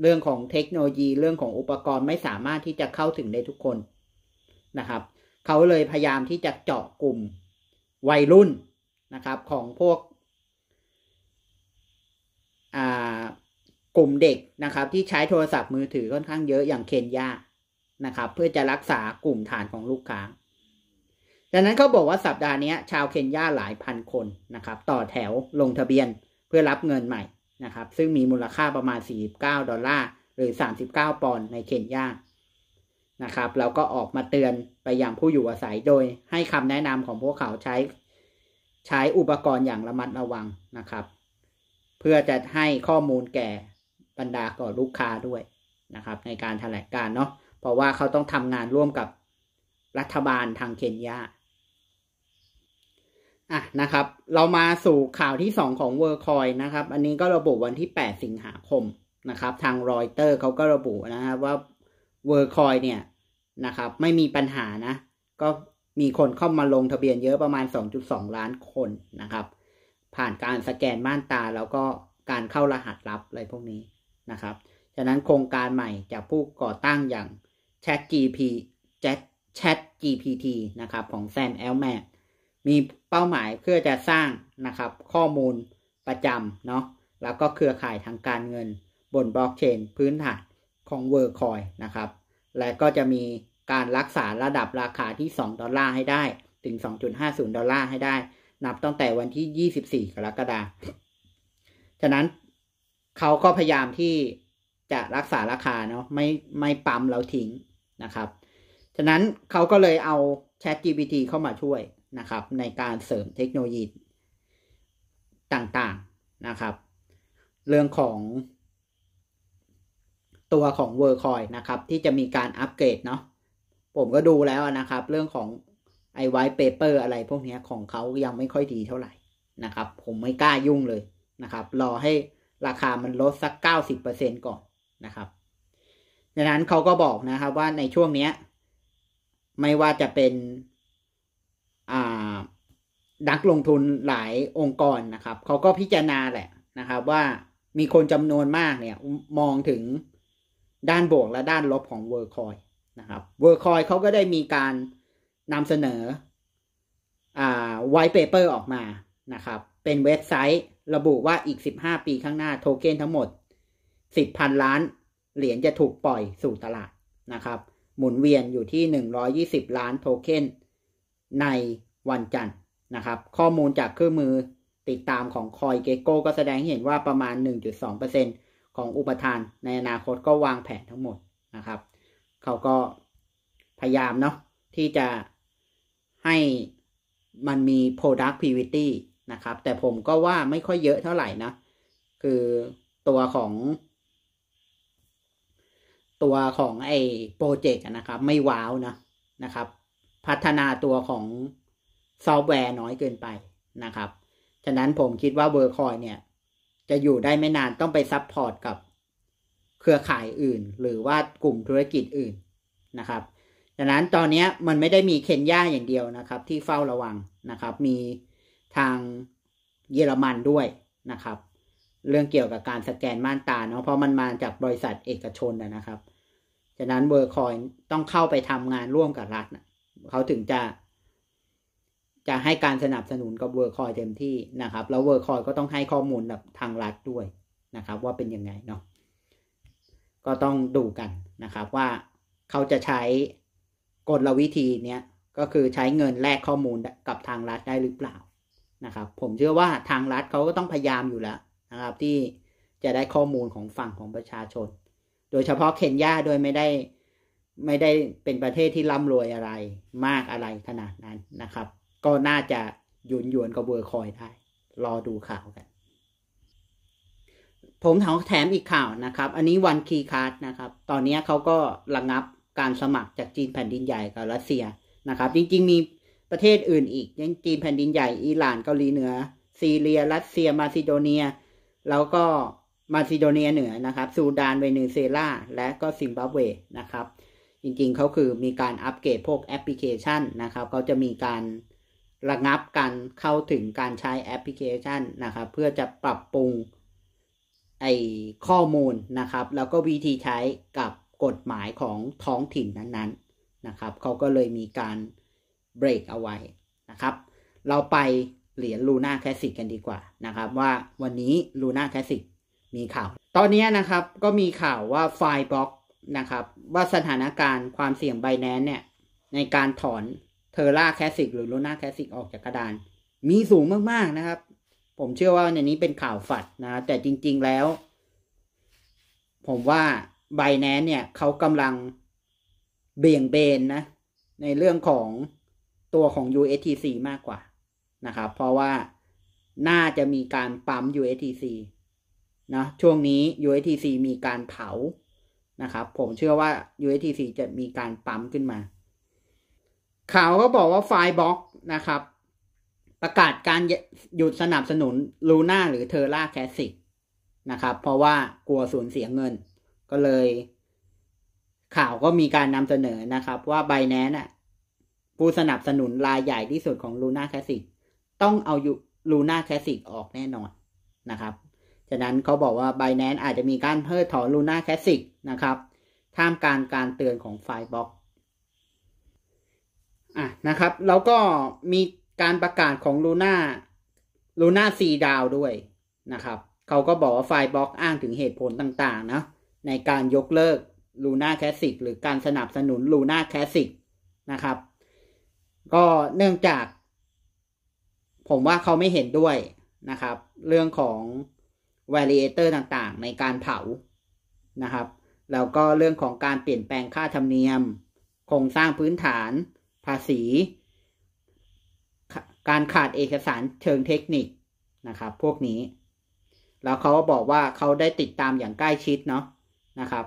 เรื่องของเทคโนโลยีเรื่องของอุปกรณ์ไม่สามารถที่จะเข้าถึงได้ทุกคนนะครับ เขาเลยพยายามที่จะเจาะกลุ่มวัยรุ่นนะครับ ของพวกกลุ่มเด็กนะครับ ที่ใช้โทรศัพท์มือถือค่อนข้างเยอะอย่างเคนยานะครับเพื่อจะรักษากลุ่มฐานของลูกค้า ดังนั้นเขาบอกว่าสัปดาห์นี้ชาวเคนยาหลายพันคนนะครับ ต่อแถวลงทะเบียนเพื่อรับเงินใหม่นะครับ ซึ่งมีมูลค่าประมาณ 49 ดอลลาร์หรือ 39ปอนด์ในเคนยานะครับแล้วก็ออกมาเตือนไปยังผู้อยู่อาศัยโดยให้คำแนะนำของพวกเขาใช้ใช้อุปกรณ์อย่างระมัดระวังนะครับ เพื่อจะให้ข้อมูลแก่บรรดาก่อลูกค้าด้วยนะครับ ในการถแถลงการเนาะเพราะว่าเขาต้องทำงานร่วมกับรัฐบาลทางเคนยา อ่ะนะครับ เรามาสู่ข่าวที่สองของเวอร์คอยนะครับ อันนี้ก็ระบุวันที่ 8 สิงหาคม นะครับ ทางรอยเตอร์เขาก็ระบุนะครับว่าเวอร์คอยเนี่ยนะครับ ไม่มีปัญหานะ ก็มีคนเข้ามาลงทะเบียนเยอะประมาณ2.2ล้านคนนะครับ ผ่านการสแกนม่านตา แล้วก็การเข้ารหัสลับอะไรพวกนี้นะครับฉะนั้นโครงการใหม่จากผู้ก่อตั้งอย่าง Chat GP Chat Chat GPT นะครับของแซมแอลแมมีเป้าหมายเพื่อจะสร้างนะครับข้อมูลประจำเนาะแล้วก็เครือข่ายทางการเงินบนบล็อกเชนพื้นฐานของ w o r ร c o i ยนะครับและก็จะมีการรักษาระดับราคาที่ 2 ดอลลาร์ให้ได้ถึง 2.50 ดอลลาร์ให้ได้ นับตั้งแต่วันที่ 24กรกฎาคมฉะนั้นเขาก็พยายามที่จะรักษาราคาเนาะไม่ไม่ปั๊มเราทิ้งนะครับ ฉะนั้นเขาก็เลยเอา Chat GPT เข้ามาช่วยนะครับ ในการเสริมเทคโนโลยีต่างๆนะครับ เรื่องของ ตัวของ w o r c o i นะครับ ที่จะมีการอัปเกรดเนาะ ผมก็ดูแล้วนะครับ เรื่องของไอไวท์เปเปอร์อะไรพวกนี้ของเขายังไม่ค่อยดีเท่าไหร่นะครับ ผมไม่กล้ายุ่งเลยนะครับ รอให้ราคามันลดสัก 90%ก่อนนะครับดังนั้นเขาก็บอกนะครับว่าในช่วงเนี้ยไม่ว่าจะเป็นดนักลงทุนหลายองค์กรนะครับเขาก็พิจารณาแหละนะครับว่ามีคนจำนวนมากเนี่ยมองถึงด้านบวกและด้านลบของเวอร์คอยนะครับเวอร์คอยเขาก็ได้มีการนำเสนอาไวท์เปเปอร์ออกมานะครับ เป็นเว็บไซต์ระบุว่าอีก15ปีข้างหน้าโทเก้นทั้งหมด10,000ล้านเหรียญจะถูกปล่อยสู่ตลาดนะครับ หมุนเวียนอยู่ที่ 120 ล้านโทเค็นในวันจันทร์นะครับ ข้อมูลจากเครื่องมือติดตามของคอยเกโก้ก็แสดงให้เห็นว่าประมาณ 1.2%ของอุปทาน ในอนาคตก็วางแผนทั้งหมดนะครับ เขาก็พยายามเนาะที่จะให้มันมี product purity นะครับ แต่ผมก็ว่าไม่ค่อยเยอะเท่าไหร่นะ คือตัวของตัวของไอ้โปรเจกต์นะครับ ไม่ว้าวนะนะครับ พัฒนาตัวของซอฟต์แวร์น้อยเกินไปนะครับฉะนั้นผมคิดว่าเวอร์คอยเนี่ย จะอยู่ได้ไม่นานต้องไปซับพอร์ตกับเครือข่ายอื่น หรือว่ากลุ่มธุรกิจอื่นนะครับฉะนั้นตอนนี้มันไม่ได้มีเคนยาอย่างเดียวนะครับ ที่เฝ้าระวังนะครับ มีทางเยอรมันด้วยนะครับเรื่องเกี่ยวกับการสแกนม่านตาเนาะ เพราะมันมาจากบริษัทเอกชนนะครับฉะนั้นเวอร์คอยต้องเข้าไปทำงานร่วมกับรัฐเขาถึงจะ จะให้การสนับสนุนกับเวอร์คอยเต็มที่นะครับ แล้วเวอร์คอยก็ต้องให้ข้อมูลกับทางรัฐด้วยนะครับ ว่าเป็นยังไงเนาะ ก็ต้องดูกันนะครับ ว่าเขาจะใช้กฎะวิธีเนี้ยก็คือใช้เงินแลกข้อมูลกับทางรัฐได้หรือเปล่านะครับ ผมเชื่อว่าทางรัฐเขาก็ต้องพยายามอยู่แล้วนะครับที่จะได้ข้อมูลของฝั่งของประชาชน โดยเฉพาะเคนยาโดยไม่ได้ไม่ได้เป็นประเทศที่ร่ำรวยอะไรมากอะไรขนาดนั้นนะครับ ก็น่าจะหยุนหยวนกับเบอร์คอยได้ รอดูข่าวกัน ผมถามแถมอีกข่าวนะครับ อันนี้วันคีคาส์นะครับ ตอนนี้เขาก็ระงงับการสมัครจากจีนแผ่นดินใหญ่กับรัสเซียนะครับ จริง ๆ มีประเทศอื่นอีกยังจีนแผ่นดินใหญ่อิหร่านเกาหลีเหนือ ซีเรีย รัสเซีย มาซิโดเนียแล้วก็มาซิโดเนียเหนือนะครับซูดานเวเนเซลาและก็ซิมบับเวนะครับ จริงๆเขาคือมีการอัปเกรดพวกแอปพลิเคชันนะครับเขาจะมีการระงับการเข้าถึงการใช้แอปพลิเคชันนะครับ เพื่อจะปรับปรุงไอข้อมูลนะครับ แล้วก็วิธีใช้กับกฎหมายของท้องถิ่นนั้นๆนะครับเขาก็เลยมีการเบรกเอาไว้นะครับ เราไปเหรียญลูน่าแคสิกกันดีกว่านะครับ ว่าวันนี้ลูน่าแคสิกมีข่าว ตอนนี้นะครับ ก็มีข่าวว่าไฟบล็อกนะครับ ว่าสถานการณ์ความเสี่ยงไบแนนเนี่ย ในการถอนเทอร่าแคสิกหรือลูน่าแคสสิกออกจากกระดาน มีสูงมากๆนะครับ ผมเชื่อว่าในนี้เป็นข่าวฝัดนะ แต่จริงๆแล้ว ผมว่าไบแนนเนี่ยเขากำลังเบี่ยงเบนนะ ในเรื่องของตัวของ USTC มากกว่านะครับเพราะว่าน่าจะมีการปั๊ม USTC นะช่วงนี้ USTC มีการเผานะครับผมเชื่อว่า USTC จะมีการปั๊มขึ้นมา ข่าวก็บอกว่าไฟบล็อกนะครับประกาศการหยุดสนับสนุนลูน่าหรือเทอร่าแคสิกนะครับเพราะว่ากลัวสูญเสียเงิน ก็เลย ข่าวก็มีการนำเสนอนะครับ ว่าไบแนนน่ะผู้สนับสนุนรายใหญ่ที่สุดของลูน่าแคสิกต้องเอาอยู่ลูน่าแคสิกออกแน่นอนนะครับฉะนั้นเขาบอกว่าไบแนนอาจจะมีการเพิ่มถอนลูน่าแคสิกนะครับท่ามกลางการเตือนของไฟบ็อกอ่ะนะครับแล้วก็มีการประกาศของลูน่าลูน่าซีดาวด้วยนะครับ เขาก็บอกว่าไฟบ็อกอ้างถึงเหตุผลต่างๆนะในการยกเลิกลูน่าแคสิกหรือการสนับสนุนลูน่าแคสสิกนะครับ ก็เนื่องจากผมว่าเขาไม่เห็นด้วยนะครับ เรื่องของ variator ต่างๆ ในการเผานะครับแล้วก็เรื่องของการเปลี่ยนแปลงค่าธรรมเนียมโครงสร้างพื้นฐาน ภาษี การขาดเอกสารเชิงเทคนิคนะครับ พวกนี้ แล้วเขาก็บอกว่าเขาได้ติดตามอย่างใกล้ชิดเนาะนะครับ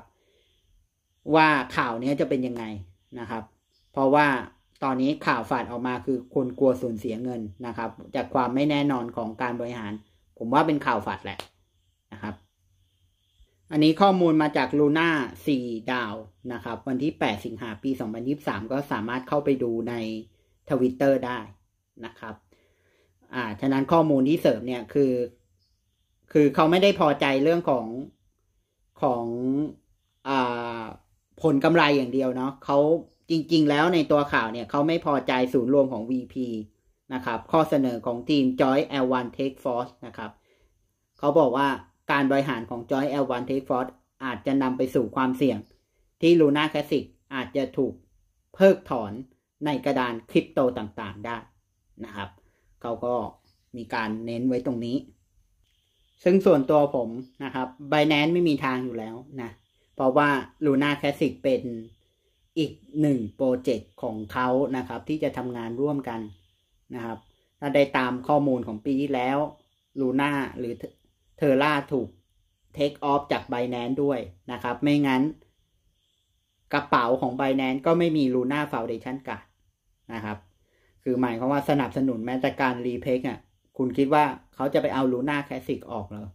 ว่าข่าวนี้จะเป็นยังไงนะครับ เพราะว่าตอนนี้ข่าวฝาดออกมาคือคนกลัวสูญเสียเงินนะครับ จากความไม่แน่นอนของการบริหาร ผมว่าเป็นข่าวฝาดแหละนะครับ อันนี้ข้อมูลมาจากลูน่าสี่ดาวนะครับ วันที่ 8 สิงหาปี 2023 ก็สามารถเข้าไปดูในทวิตเตอร์ได้นะครับ อ่าฉะนั้นข้อมูลที่เสริมเนี่ยคือ คือเขาไม่ได้พอใจเรื่องของของ อ่า ผลกำไรอย่างเดียวเนาะเขาจริง ๆ แล้วในตัวข่าวเนี่ยเขาไม่พอใจศูนย์รวมของ VP นะครับ ข้อเสนอของทีม Joy L1 Take Force นะครับ เขาบอกว่าการบริหารของ Joy L1 Take Force อาจจะนำไปสู่ความเสี่ยง ที่ Luna Classic อาจจะถูกเพิกถอนในกระดานคริปโตต่างๆ ได้นะครับ เขาก็มีการเน้นไว้ตรงนี้ ซึ่งส่วนตัวผมนะครับ b i n a n c e ไม่มีทางอยู่แล้วนะเพราะว่า Luna Classic เป็นอีกหนึ่งโปรเจกต์ของเขานะครับ ที่จะทำงานร่วมกันนะครับ ถ้าได้ตามข้อมูลของปีที่แล้วลูน่าหรือเทอร่าถูกเทคออฟจากไบแนนด้วยนะครับ ไม่งั้นกระเป๋าของไบแนนก็ไม่มีลูน่าฟาวเดชันกัดนะครับ คือหมายความว่าสนับสนุนแม้แต่การ รีเพกอ่ะคุณคิดว่าเขาจะไปเอาลูน่าแคสิกออกเหรอ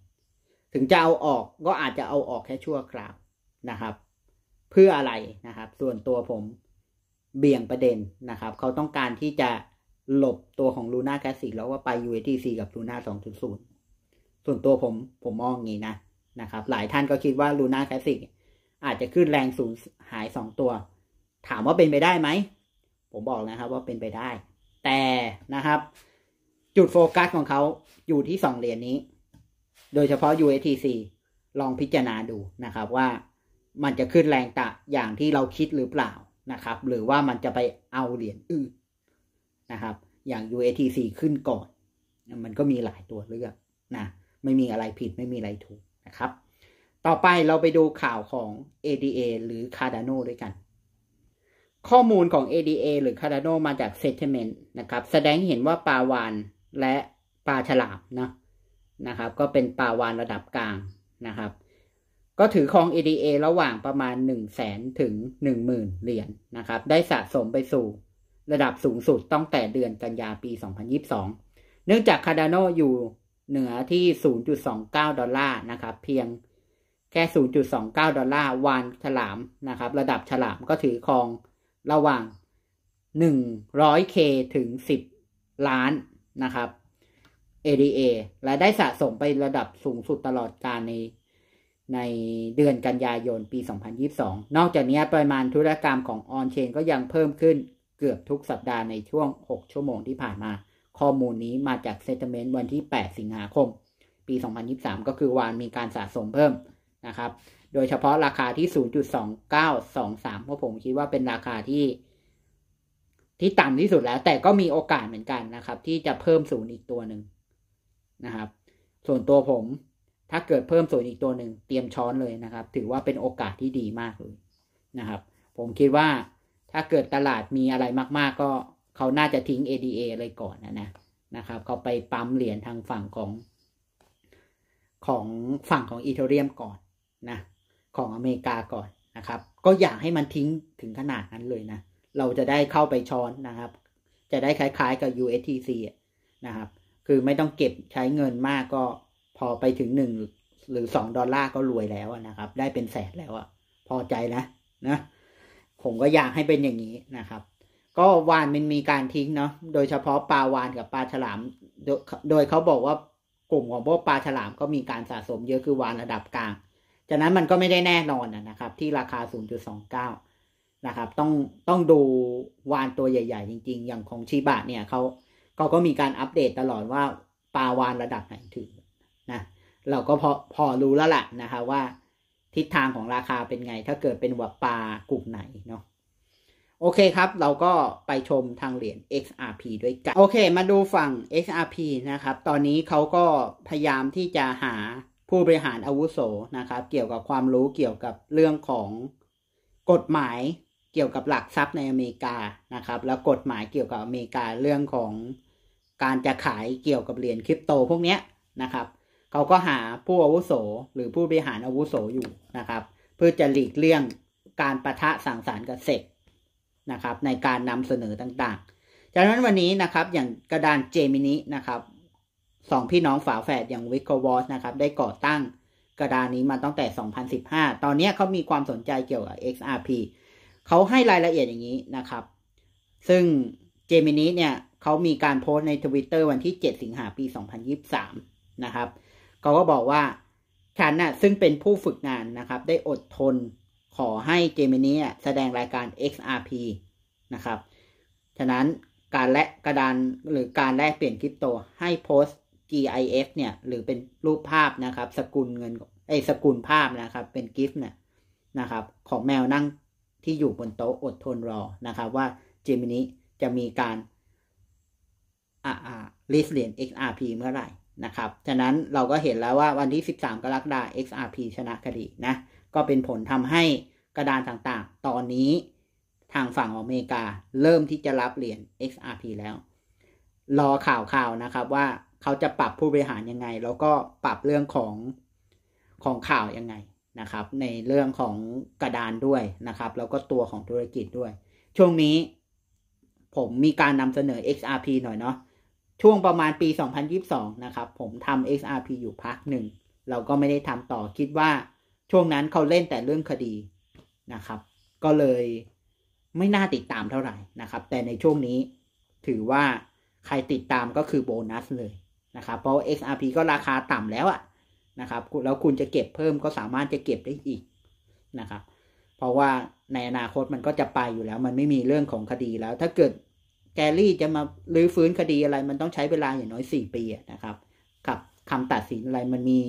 ถึงจะเอาออกก็อาจจะเอาออกแค่ชั่วคราวนะครับเพื่ออะไรนะครับ ส่วนตัวผมเบี่ยงประเด็นนะครับ เขาต้องการที่จะหลบตัวของลูน่าแคสิกแล้วก็ไป UATC กับลูน่า2.0 ส่วนตัวผมผมมองงี้นะนะครับ หลายท่านก็คิดว่าลูน่าแคสิกอาจจะขึ้นแรงสูงหาย 2 ตัว ถามว่าเป็นไปได้ไหม ผมบอกนะครับว่าเป็นไปได้ แต่นะครับ จุดโฟกัสของเขาอยู่ที่ 2 เหรียญนี้ โดยเฉพาะ UATC ลองพิจารณาดูนะครับว่ามันจะขึ้นแรงตะอย่างที่เราคิดหรือเปล่านะครับ หรือว่ามันจะไปเอาเหรียญอื่นนะครับ อย่าง UATC ขึ้นก่อน มันก็มีหลายตัวเลือกนะ ไม่มีอะไรผิดไม่มีอะไรถูกนะครับ ต่อไปเราไปดูข่าวของ ADA หรือ Cardano ด้วยกัน ข้อมูลของ ADA หรือ Cardano มาจาก Settlement นะครับ แสดงเห็นว่าปลาวานและปลาฉลามนะนะครับ ก็เป็นปลาวานระดับกลางนะครับก็ถือครอง ADA ระหว่างประมาณ 1 0 0 0 0แสนถึง10,000เหรียญนนะครับ ได้สะสมไปสู่ระดับสูงสุดตั้งแต่เดือนกันยาปี 2022 เนื่องจากคา r d ดานโนอยู่เหนือที่ 0.29 ดอลลาร์นะครับเพียงแค่ 0.29 ดอลลาร์วานฉลามนะครับระดับฉลามก็ถือครองระหว่าง 100K ถึง10 ล้านนะครับ ADA และได้สะสมไประดับสูงสุดตลอดการในในเดือนกันยายนปี 2022 นอกจากนี้ปริมาณธุรกรรมของออนเชนก็ยังเพิ่มขึ้นเกือบทุกสัปดาห์ในช่วง 6 ชั่วโมงที่ผ่านมา ข้อมูลนี้มาจากเซตเมนต์วันที่ 8 สิงหาคม ปี 2023 ก็คือวานมีการสะสมเพิ่มนะครับ โดยเฉพาะราคาที่ 0.2923 เพราะผมคิดว่าเป็นราคาที่ที่ต่ำที่สุดแล้ว แต่ก็มีโอกาสเหมือนกันนะครับ ที่จะเพิ่มสูงอีกตัวหนึ่งนะครับ ส่วนตัวผมถ้าเกิดเพิ่มส่วนอีกตัวหนึ่ง เตรียมช้อนเลยนะครับ ถือว่าเป็นโอกาสที่ดีมากเลยนะครับ ผมคิดว่าถ้าเกิดตลาดมีอะไรมาก ๆก็เขาน่าจะทิ้ง ADA เลยก่อนนะนะนะครับเขาไปปั๊มเหรียญทางฝั่งของ ของฝั่งของอีเทเรียมก่อนนะ ของอเมริกาก่อนนะครับ ก็อยากให้มันทิ้งถึงขนาดนั้นเลยนะเราจะได้เข้าไปช้อนนะครับ จะได้คล้ายๆ กับ USTC นะครับ คือไม่ต้องเก็บใช้เงินมากก็พอไปถึงหนึ่งหรือสองดอลลาร์ก็รวยแล้วนะครับ ได้เป็นแสนแล้วอ่ะพอใจนะนะผมก็อยากให้เป็นอย่างนี้นะครับ ก็วานมันมีการทิ้งเนาะโดยเฉพาะปลาวานกับปลาฉลาม โดยเขาบอกว่ากลุ่มของพวกปลาฉลามก็มีการสะสมเยอะคือวานระดับกลางจากนั้นมันก็ไม่ได้แน่นอนนะครับที่ราคา 0.29 นะครับ ต้องต้องดูวานตัวใหญ่ ๆ จริง ๆ อย่างของชีบะเนี่ยเขาเขาก็มีการอัปเดตตลอดว่าปลาวานระดับไหนถึงเราก็พอพอรู้แล้วล่ะนะคะว่า ทิศทางของราคาเป็นไง ถ้าเกิดเป็นวัปปากลุ่มไหนเนาะโอเคครับ เราก็ไปชมทางเหรียญ XRP ด้วยกัน โอเค มาดูฝั่ง XRP นะครับ ตอนนี้เขาก็พยายามที่จะหาผู้บริหารอาวุโสนะครับ เกี่ยวกับความรู้เกี่ยวกับเรื่องของกฎหมายเกี่ยวกับหลักทรัพย์ในอเมริกานะครับ แล้วกฎหมายเกี่ยวกับอเมริกาเรื่องของการจะขายเกี่ยวกับเหรียญคริปโตพวกนี้นะครับเขาก็หาผู้อาวุโส หรือผู้บริหารอาวุโสอยู่นะครับ เพื่อจะหลีกเลี่ยงการประทะสั่งสารกับเสกนะครับ ในการนำเสนอต่างๆ จากนั้นวันนี้นะครับ อย่างกระดานเจมินินะครับสองพี่น้องฝาแฝดอย่างวิกเกอร์วอสนะครับ ได้ก่อตั้งกระดานนี้มาตั้งแต่ 2015 ตอนนี้เขามีความสนใจเกี่ยวกับ XRP เขาให้รายละเอียดอย่างนี้นะครับ ซึ่งเจมินิเนี่ยเขามีการโพสต์ใน Twitter วันที่ 7 สิงหาปี 2023 นะครับเขาก็บอกว่าฉันน่ะซึ่งเป็นผู้ฝึกงานนะครับ ได้อดทนขอให้เจมินีแสดงรายการ XRP นะครับ ฉะนั้นการแลกกระดานหรือการแลกเปลี่ยนคริปโต ให้โพสต์ GIF เนี่ย หรือเป็นรูปภาพนะครับ สกุลเงินไอสกุลภาพนะครับเป็นกิฟต์เนี่ยนะครับ ของแมวนั่งที่อยู่บนโต๊ะ อดทนรอนะครับว่าเจมิน่จะมีการอ่าอ่าลิสเหรียญ XRP เมื่อไหร่นะครับ ฉะนั้นเราก็เห็นแล้วว่าวันที่ 13 กรกฎาคม XRP ชนะคดีนะ ก็เป็นผลทำให้กระดานต่างๆ ตอนนี้ทางฝั่งงอเมริกา เริ่มที่จะรับเหรียญ XRP แล้วรอข่าวข่าวนะครับว่าเขาจะปรับผู้บริหารยังไงแล้วก็ปรับเรื่องของของข่าวยังไงนะครับในเรื่องของกระดานด้วยนะครับแล้วก็ตัวของธุรกิจด้วย ช่วงนี้ผมมีการนำเสนอ XRP หน่อยเนาะช่วงประมาณปี 2022 นะครับ ผมทำ XRP อยู่พักหนึ่งเราก็ไม่ได้ทำต่อคิดว่าช่วงนั้นเขาเล่นแต่เรื่องคดีนะครับ ก็เลยไม่น่าติดตามเท่าไหร่นะครับ แต่ในช่วงนี้ถือว่าใครติดตามก็คือโบนัสเลยนะครับ เพราะ XRP ก็ราคาต่ำแล้วอะนะครับ แล้วคุณจะเก็บเพิ่มก็สามารถจะเก็บได้อีกนะครับ เพราะว่าในอนาคตมันก็จะไปอยู่แล้ว มันไม่มีเรื่องของคดีแล้วถ้าเกิดแกลลี่จะมาลื้อฟื้นคดีอะไร มันต้องใช้เวลาอย่างน้อยสี่ปีนะครับกับคำตัดสินอะไรมันมี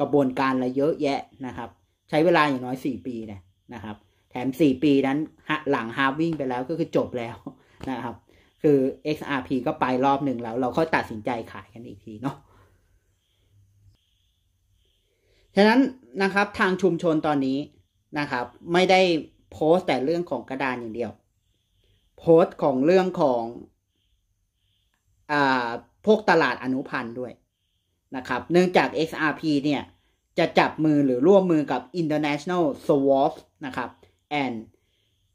กระบวนการอะไรเยอะแยะนะครับ ใช้เวลาอย่างน้อยสี่ปีนะนะครับ แถมสี่ปีนั้นหลังฮาวิ่งไปแล้วก็คือจบแล้วนะครับ คือ XRP ก็ไปรอบหนึ่งแล้ว เราค่อยตัดสินใจขายกันอีกทีเนาะฉะนั้นนะครับทางชุมชนตอนนี้นะครับ ไม่ได้โพสต์แต่เรื่องของกระดานอย่างเดียวโพสต์ของเรื่องของอ่าพวกตลาดอนุพันธ์ด้วยนะครับ เนื่องจาก XRP เนี่ย จะจับมือหรือร่วมมือกับ International Swap นะครับ and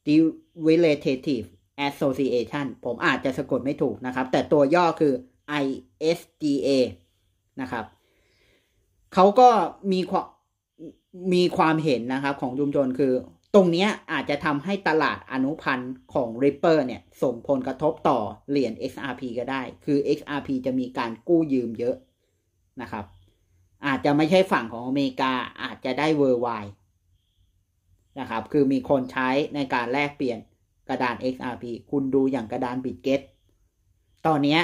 Derivative Association ผมอาจจะสะกดไม่ถูกนะครับ แต่ตัวย่อคือ ISDA นะครับ เขาก็มีความมีความเห็นนะครับของชุมชนคือตรงนี้อาจจะทำให้ตลาดอนุพันธ์ของ Ripper เนี่ยส่งผลกระทบต่อเหรียญ XRP ก็ได้ คือ XRP จะมีการกู้ยืมเยอะนะครับ อาจจะไม่ใช่ฝั่งของอเมริกาอาจจะได้เวอร์ไวนะครับคือมีคนใช้ในการแลกเปลี่ยนกระดาน XRP คุณดูอย่างกระดาน Bitget ตอนนี้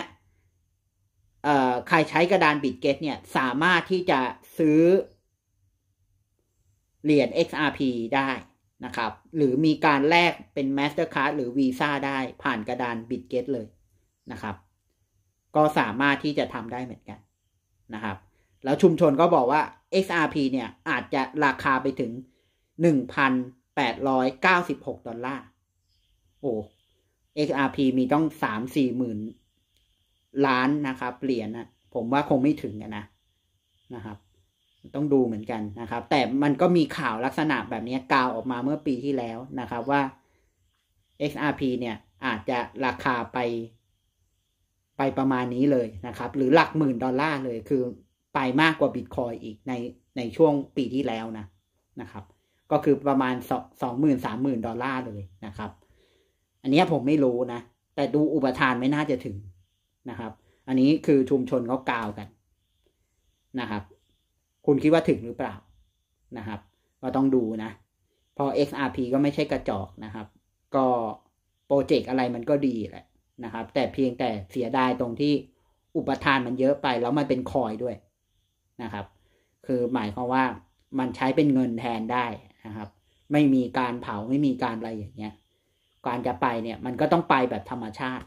ใครใช้กระดาน Bitget เนี่ยสามารถที่จะซื้อ เหรียญ XRP ได้นะครับ หรือมีการแลกเป็น Mastercard หรือ Visa ได้ผ่านกระดาน BitGet เลยนะครับ ก็สามารถที่จะทำได้เหมือนกันนะครับ แล้วชุมชนก็บอกว่า XRP เนี่ยอาจจะราคาไปถึง1,896ดอลลาร์โอ้ XRP มีต้อง3-4หมื่นล้านนะครับเหรียญนะผมว่าคงไม่ถึงนะนะครับต้องดูเหมือนกันนะครับ แต่มันก็มีข่าวลักษณะแบบนี้กล่าวออกมาเมื่อปีที่แล้วนะครับว่า XRP เนี่ยอาจจะราคาไป ไปประมาณนี้เลยนะครับ หรือหลักหมื่นดอลลาร์เลยคือไปมากกว่าบิตคอยอีกในในช่วงปีที่แล้วนะนะครับก็คือประมาณสองหมื่นสามหมื่นดอลลาร์เลยนะครับ อันนี้ผมไม่รู้นะ แต่ดูอุปทานไม่น่าจะถึงนะครับอันนี้คือชุมชนเขากล่าวกันนะครับคุณคิดว่าถึงหรือเปล่านะครับ ก็ต้องดูนะ พอ XRP ก็ไม่ใช่กระจอกนะครับ ก็โปรเจกต์อะไรมันก็ดีแหละนะครับ แต่เพียงแต่เสียดายตรงที่อุปทานมันเยอะไปแล้วมันเป็นคอยด้วยนะครับ คือหมายความว่ามันใช้เป็นเงินแทนได้นะครับ ไม่มีการเผาไม่มีการอะไรอย่างเงี้ยการจะไปเนี่ยมันก็ต้องไปแบบธรรมชาติ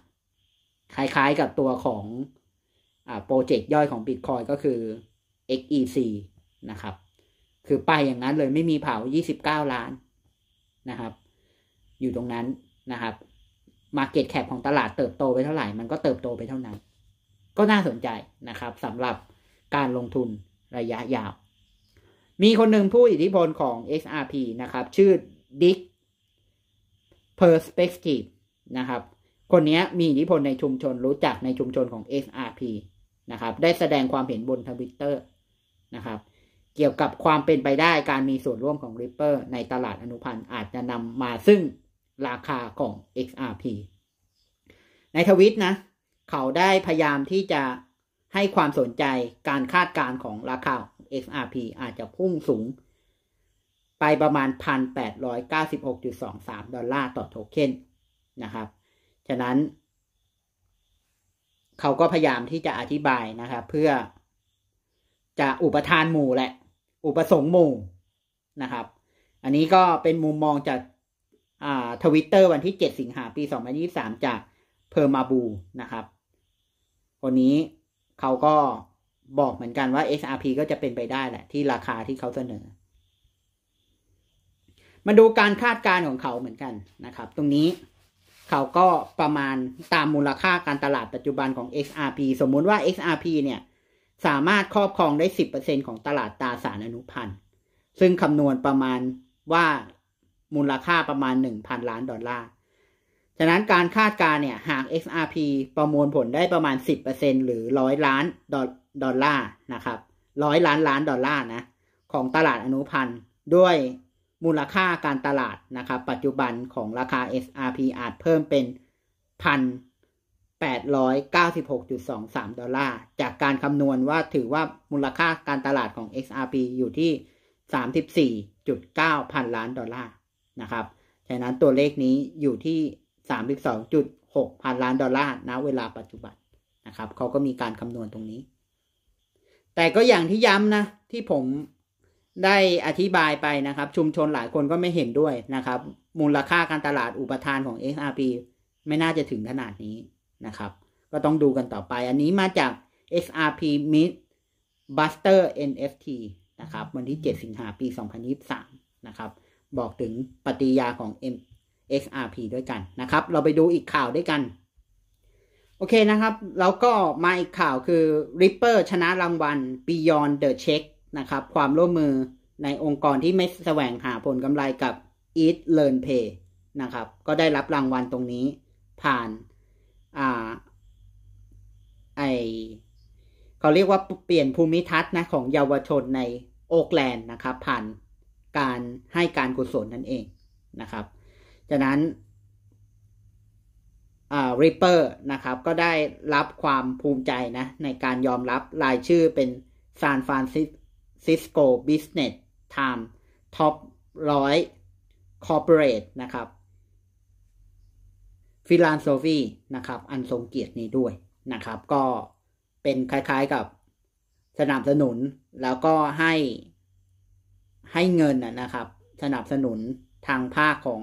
คล้าย ๆกับตัวของโปรเจกต์ย่อยของ Bitcoin ก็คือ XEC นะครับ คือ ไป อย่างนั้นเลยไม่มีเผา 29 ล้านนะครับ อยู่ตรงนั้นนะครับ Market Cap ของตลาดเติบโตไปเท่าไหร่มันก็เติบโตไปเท่านั้น ก็น่าสนใจนะครับสำหรับการลงทุนระยะยาว มีคนหนึ่งผู้อิทธิพลของ XRP นะครับ ชื่อ Dick Perspective นะครับ คนนี้มีอิทธิพลในชุมชนรู้จักในชุมชนของ XRP นะครับ ได้แสดงความเห็นบนทวิตเตอร์นะครับ เกี่ยวกับความเป็นไปได้การมีส่วนร่วมของ Ripper ในตลาดอนุพันธ์อาจจะนำมาซึ่งราคาของ XRP ในทวิตนะ เขาได้พยายามที่จะให้ความสนใจการคาดการณ์ของราคา XRP อาจจะพุ่งสูง ไปประมาณ 1,896.23 ดอลลาร์ต่อโทเค็นนะครับ ฉะนั้น เขาก็พยายามที่จะอธิบายนะครับเพื่อจะอุปทานหมู่แหละ อุปสงค์หมู่นะครับ อันนี้ก็เป็นมุมมองจากทวิตเตอร์วันที่ 7 สิงหาปี2023จากเพอร์มาบูนะครับคนนี้เขาก็บอกเหมือนกันว่า XRP ก็จะเป็นไปได้แหละที่ราคาที่เขาเสนอ มาดูการคาดการณ์ของเขาเหมือนกันนะครับตรงนี้เขาก็ประมาณตามมูลค่าการตลาดปัจจุบันของ XRP สมมุติว่า XRP เนี่ยสามารถครอบครองได้ 10%ของตลาดตราสารอนุพันธ์ ซึ่งคำนวณประมาณว่ามูลค่าประมาณ 1,000 ล้านดอลลาร์ ฉะนั้นการคาดการเนี่ยหาก XRP ประมวลผลได้ประมาณ 10%หรือ 100 ล้านดอลลาร์นะครับร้อยล้านล้านดอลลาร์นะของตลาดอนุพันธ์ด้วยมูลค่าการตลาดนะครับปัจจุบันของราคา XRP อาจเพิ่มเป็นพัน896.23ดอลลาร์จากการคำนวณว่าถือว่ามูลค่าการตลาดของ XRP อยู่ที่34.9พันล้านดอลลาร์นะครับฉะนั้นตัวเลขนี้อยู่ที่32.6พัน ล้านดอลลาร์ณเวลาปัจจุบันนะครับเขาก็มีการคำนวณตรงนี้ แต่ก็อย่างที่ย้ำนะ ที่ผมได้อธิบายไปนะครับ ชุมชนหลายคนก็ไม่เห็นด้วยนะครับ มูลค่าการตลาดอุปทานของ XRP ไม่น่าจะถึงขนาดนี้นะครับ ก็ต้องดูกันต่อไป อันนี้มาจาก XRP Mid Buster NFT นะครับ วันที่ 7 สิงหาปี 2023 นะครับ บอกถึงปฏิยาของ XRP ด้วยกันนะครับ เราไปดูอีกข่าวด้วยกัน โอเคนะครับ แล้วก็มาอีกข่าวคือ Ripper ชนะรางวัล Beyond the Check นะครับ ความร่วมมือในองค์กรที่ไม่แสวงหาผลกำไรกับ Eat Learn Pay นะครับ ก็ได้รับรางวัลตรงนี้ผ่านอ่าไอเขาเรียกว่าเปลี่ยนภูมิทัศน์นะของเยาวชนในโอกแลนด์นะครับผ่านการให้การกุศลนั่นเองนะครับจากนั้นริปเปอร์นะครับก็ได้รับความภูมิใจนะในการยอมรับรายชื่อเป็นซานฟรานซิสโกบิสเนสไทม์ท็อปร้อยคอร์เปอเรทนะครับฟิลานโซฟีนะครับ อันทรงเกียรตินี้ด้วยนะครับ ก็เป็นคล้ายๆกับสนับสนุนแล้วก็ให้ให้เงินนะครับ สนับสนุนทางภาคของ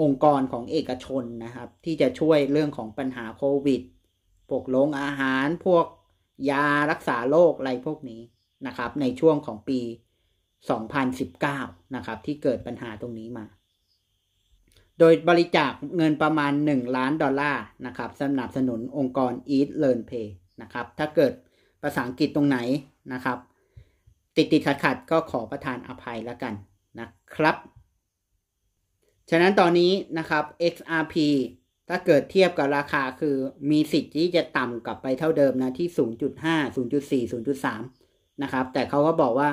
องค์กรของเอกชนนะครับ ที่จะช่วยเรื่องของปัญหาโควิดพวกลงอาหารพวกยารักษาโรคอะไรพวกนี้นะครับ ในช่วงของปี 2019 นะครับ ที่เกิดปัญหาตรงนี้มาโดยบริจาคเงินประมาณ 1 ล้าน ดอลลาร์ นะครับสนับสนุนองค์กร Eat Learn Pay นะครับ ถ้าเกิดภาษาอังกฤษตรงไหนนะครับ ติดติดขัดขัดก็ขอประทานอภัยแล้วกันนะครับ ฉะนั้นตอนนี้นะครับ XRP ถ้าเกิดเทียบกับราคาคือ มีสิทธิ์ที่จะต่ำกลับไปเท่าเดิมนะที่ 0.5 0.4 0.3 นะครับ แต่เขาก็บอกว่า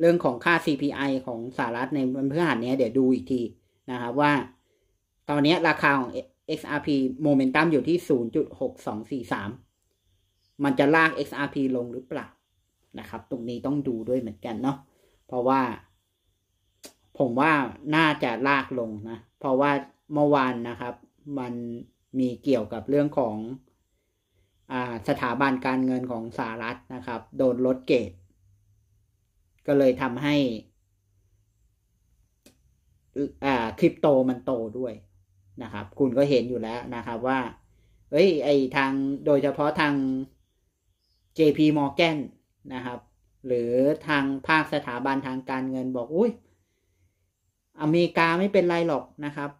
เรื่องของค่า CPI ของสหรัฐในวันพฤหัสนี้เดี๋ยวดูอีกทีนะครับว่าตอนนี้ราคาของ XRP Momentum อยู่ที่ 0.6243 มันจะลาก XRP ลงหรือเปล่า นะครับ ตรงนี้ต้องดูด้วยเหมือนกันเนาะ เพราะว่า ผมว่าน่าจะลากลงนะ เพราะว่าเมื่อวานนะครับ มันมีเกี่ยวกับเรื่องของอสถาบันการเงินของสหรัฐนะครับ โดนลดเกรดก็เลยทำให้คริปโตมันโตด้วยนะครับคุณก็เห็นอยู่แล้วนะครับว่าเอ้ยไอทางโดยเฉพาะทาง JP Morgan นะครับหรือทางภาคสถาบันทางการเงินบอกอุ้ย อเมริกาไม่เป็นไรหรอกนะครับ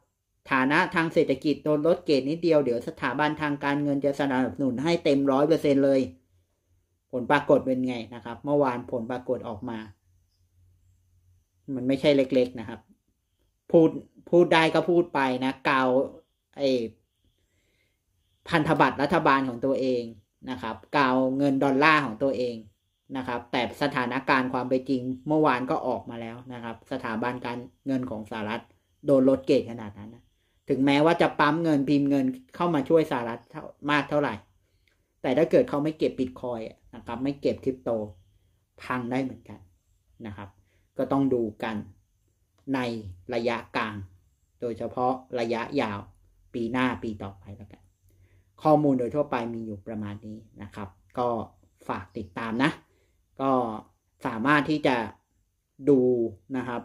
ฐานะทางเศรษฐกิจโดนลดเกรดนิดเดียวเดี๋ยวสถาบันทางการเงินจะสนับสนุน ให้เต็มร้อยเปอร์เซ็นเลย ผลปรากฏเป็นไงนะครับ เมื่อวานผลปรากฏออกมา มันไม่ใช่เล็กๆนะครับ พูดพูดได้ก็พูดไปนะกาวไอพันธบัตรรัฐบาลของตัวเองนะครับกาวเงินดอลลาร์ของตัวเองนะครับ แต่สถานการณ์ความเป็นจริงเมื่อวานก็ออกมาแล้วนะครับ สถาบันการเงินของสหรัฐ โดนลดเกตขนาดนั้นนะถึงแม้ว่าจะปั๊มเงินพิมพ์เงินเข้ามาช่วยสหรัฐมากเท่าไหร่ แต่ถ้าเกิดเขาไม่เก็บบิตคอยนะครับ ไม่เก็บคริปโตพังได้เหมือนกันนะครับ ก็ต้องดูกันในระยะกลางโดยเฉพาะระยะยาวปีหน้าปีต่อไปแล้วกันข้อมูลโดยทั่วไปมีอยู่ประมาณนี้นะครับ ก็ฝากติดตามนะ ก็สามารถที่จะดูนะครับ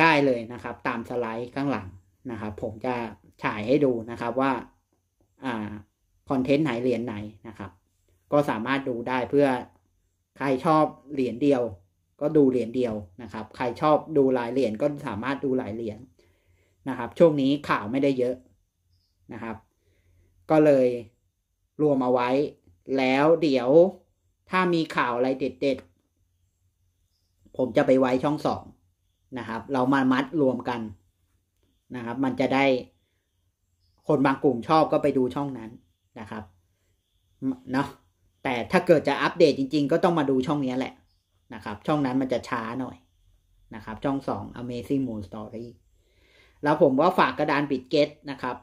ได้เลยนะครับตามสไลด์ข้างหลังนะครับ ผมจะฉายให้ดูนะครับว่าอ่าคอนเทนต์ไหนเหรียญไหนนะครับ ก็สามารถดูได้เพื่อใครชอบเหรียญเดียวก็ดูเหรียญเดียวนะครับใครชอบดูหลายเหรียญก็สามารถดูหลายเหรียญนะครับ ช่วงนี้ข่าวไม่ได้เยอะนะครับ ก็เลยรวมเอาไว้ แล้วเดี๋ยวถ้ามีข่าวอะไรเด็ดๆผมจะไปไว้ช่องสองนะครับ เรามามัดรวมกันนะครับ มันจะได้ คนบางกลุ่มชอบก็ไปดูช่องนั้นนะครับเนาะแต่ถ้าเกิดจะอัปเดตจริงๆ ก็ต้องมาดูช่องนี้แหละนะครับ ช่องนั้นมันจะช้าหน่อยนะครับ ช่อง2 Amazing Moon Story แล้วผมก็ฝากกระดานบิดเกตนะครับ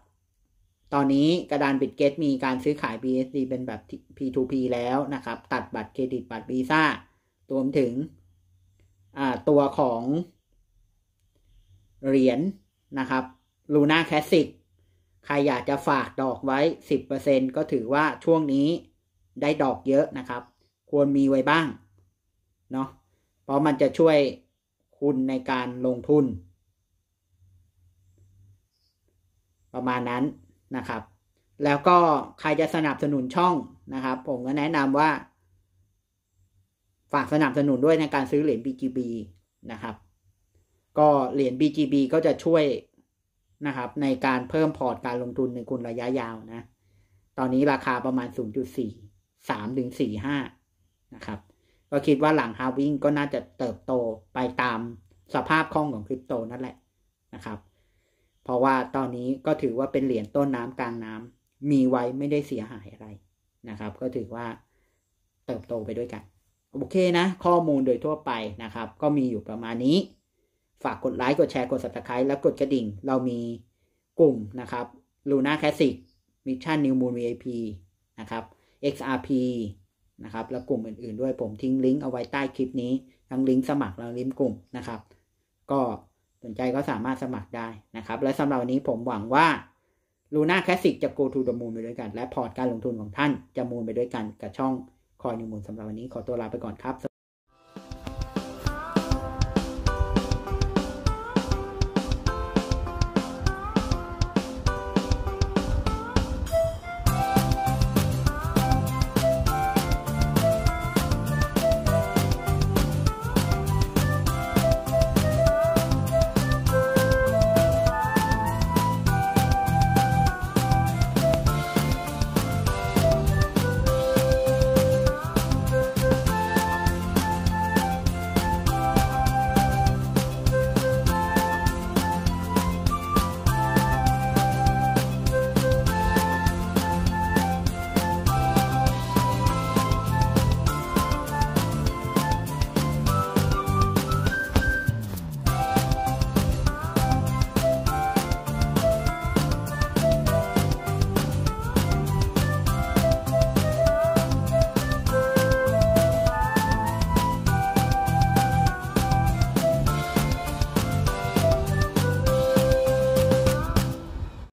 ตอนนี้กระดานบิดเกตมีการซื้อขาย BSD เป็นแบบ P2P แล้วนะครับ ตัดบัตรเครดิตบัตรบีซ่ารวมถึงตัวของเหรียญนนะครับลูน่าแค s สิกใครอยากจะฝากดอกไว้ 10%ก็ถือว่าช่วงนี้ได้ดอกเยอะนะครับ ควรมีไว้บ้างเนาะเพราะมันจะช่วยคุณในการลงทุน ประมาณนั้นนะครับ แล้วก็ใครจะสนับสนุนช่องนะครับ ผมก็แนะนำว่า ฝากสนับสนุนด้วยในการซื้อเหรียญ BGB นะครับ ก็เหรียญ BGB ก็จะช่วยนะครับ ในการเพิ่มพอร์ตการลงทุนในคุณระยะยาวนะ ตอนนี้ราคาประมาณ 0.4 3ถึง4.5นะครับก็คิดว่าหลังฮาวิ่งก็น่าจะเติบโตไปตามสภาพคล่องของคริปโตนั่นแหละนะครับ เพราะว่าตอนนี้ก็ถือว่าเป็นเหรียญต้นน้ำกลางน้ำมีไว้ไม่ได้เสียหายอะไรนะครับก็ถือว่าเติบโตไปด้วยกัน โอเคนะข้อมูลโดยทั่วไปนะครับ ก็มีอยู่ประมาณนี้ ฝากกดไลค์กดแชร์กด subscribe แล้วกดกระดิ่งเรามีกลุ่มนะครับ Luna Classic Mission New Moon VIP นะครับ XRP นะครับและกลุ่มอื่นๆด้วยผมทิ้งลิงก์เอาไว้ใต้คลิปนี้ทั้งลิงก์สมัครและลิงก์กลุ่มนะครับก็สนใจก็สามารถสมัครได้นะครับและสำหรับวันนี้ผมหวังว่าลูน่าคลาสสิกจะโก t ทูดมู o ไปด้วยกัน และพอร์ตการลงทุนของท่าน จะมูนไปด้วยกันกับช่องคอยนิมูลสำหรับวันนี้ขอตัวลาไปก่อนครับ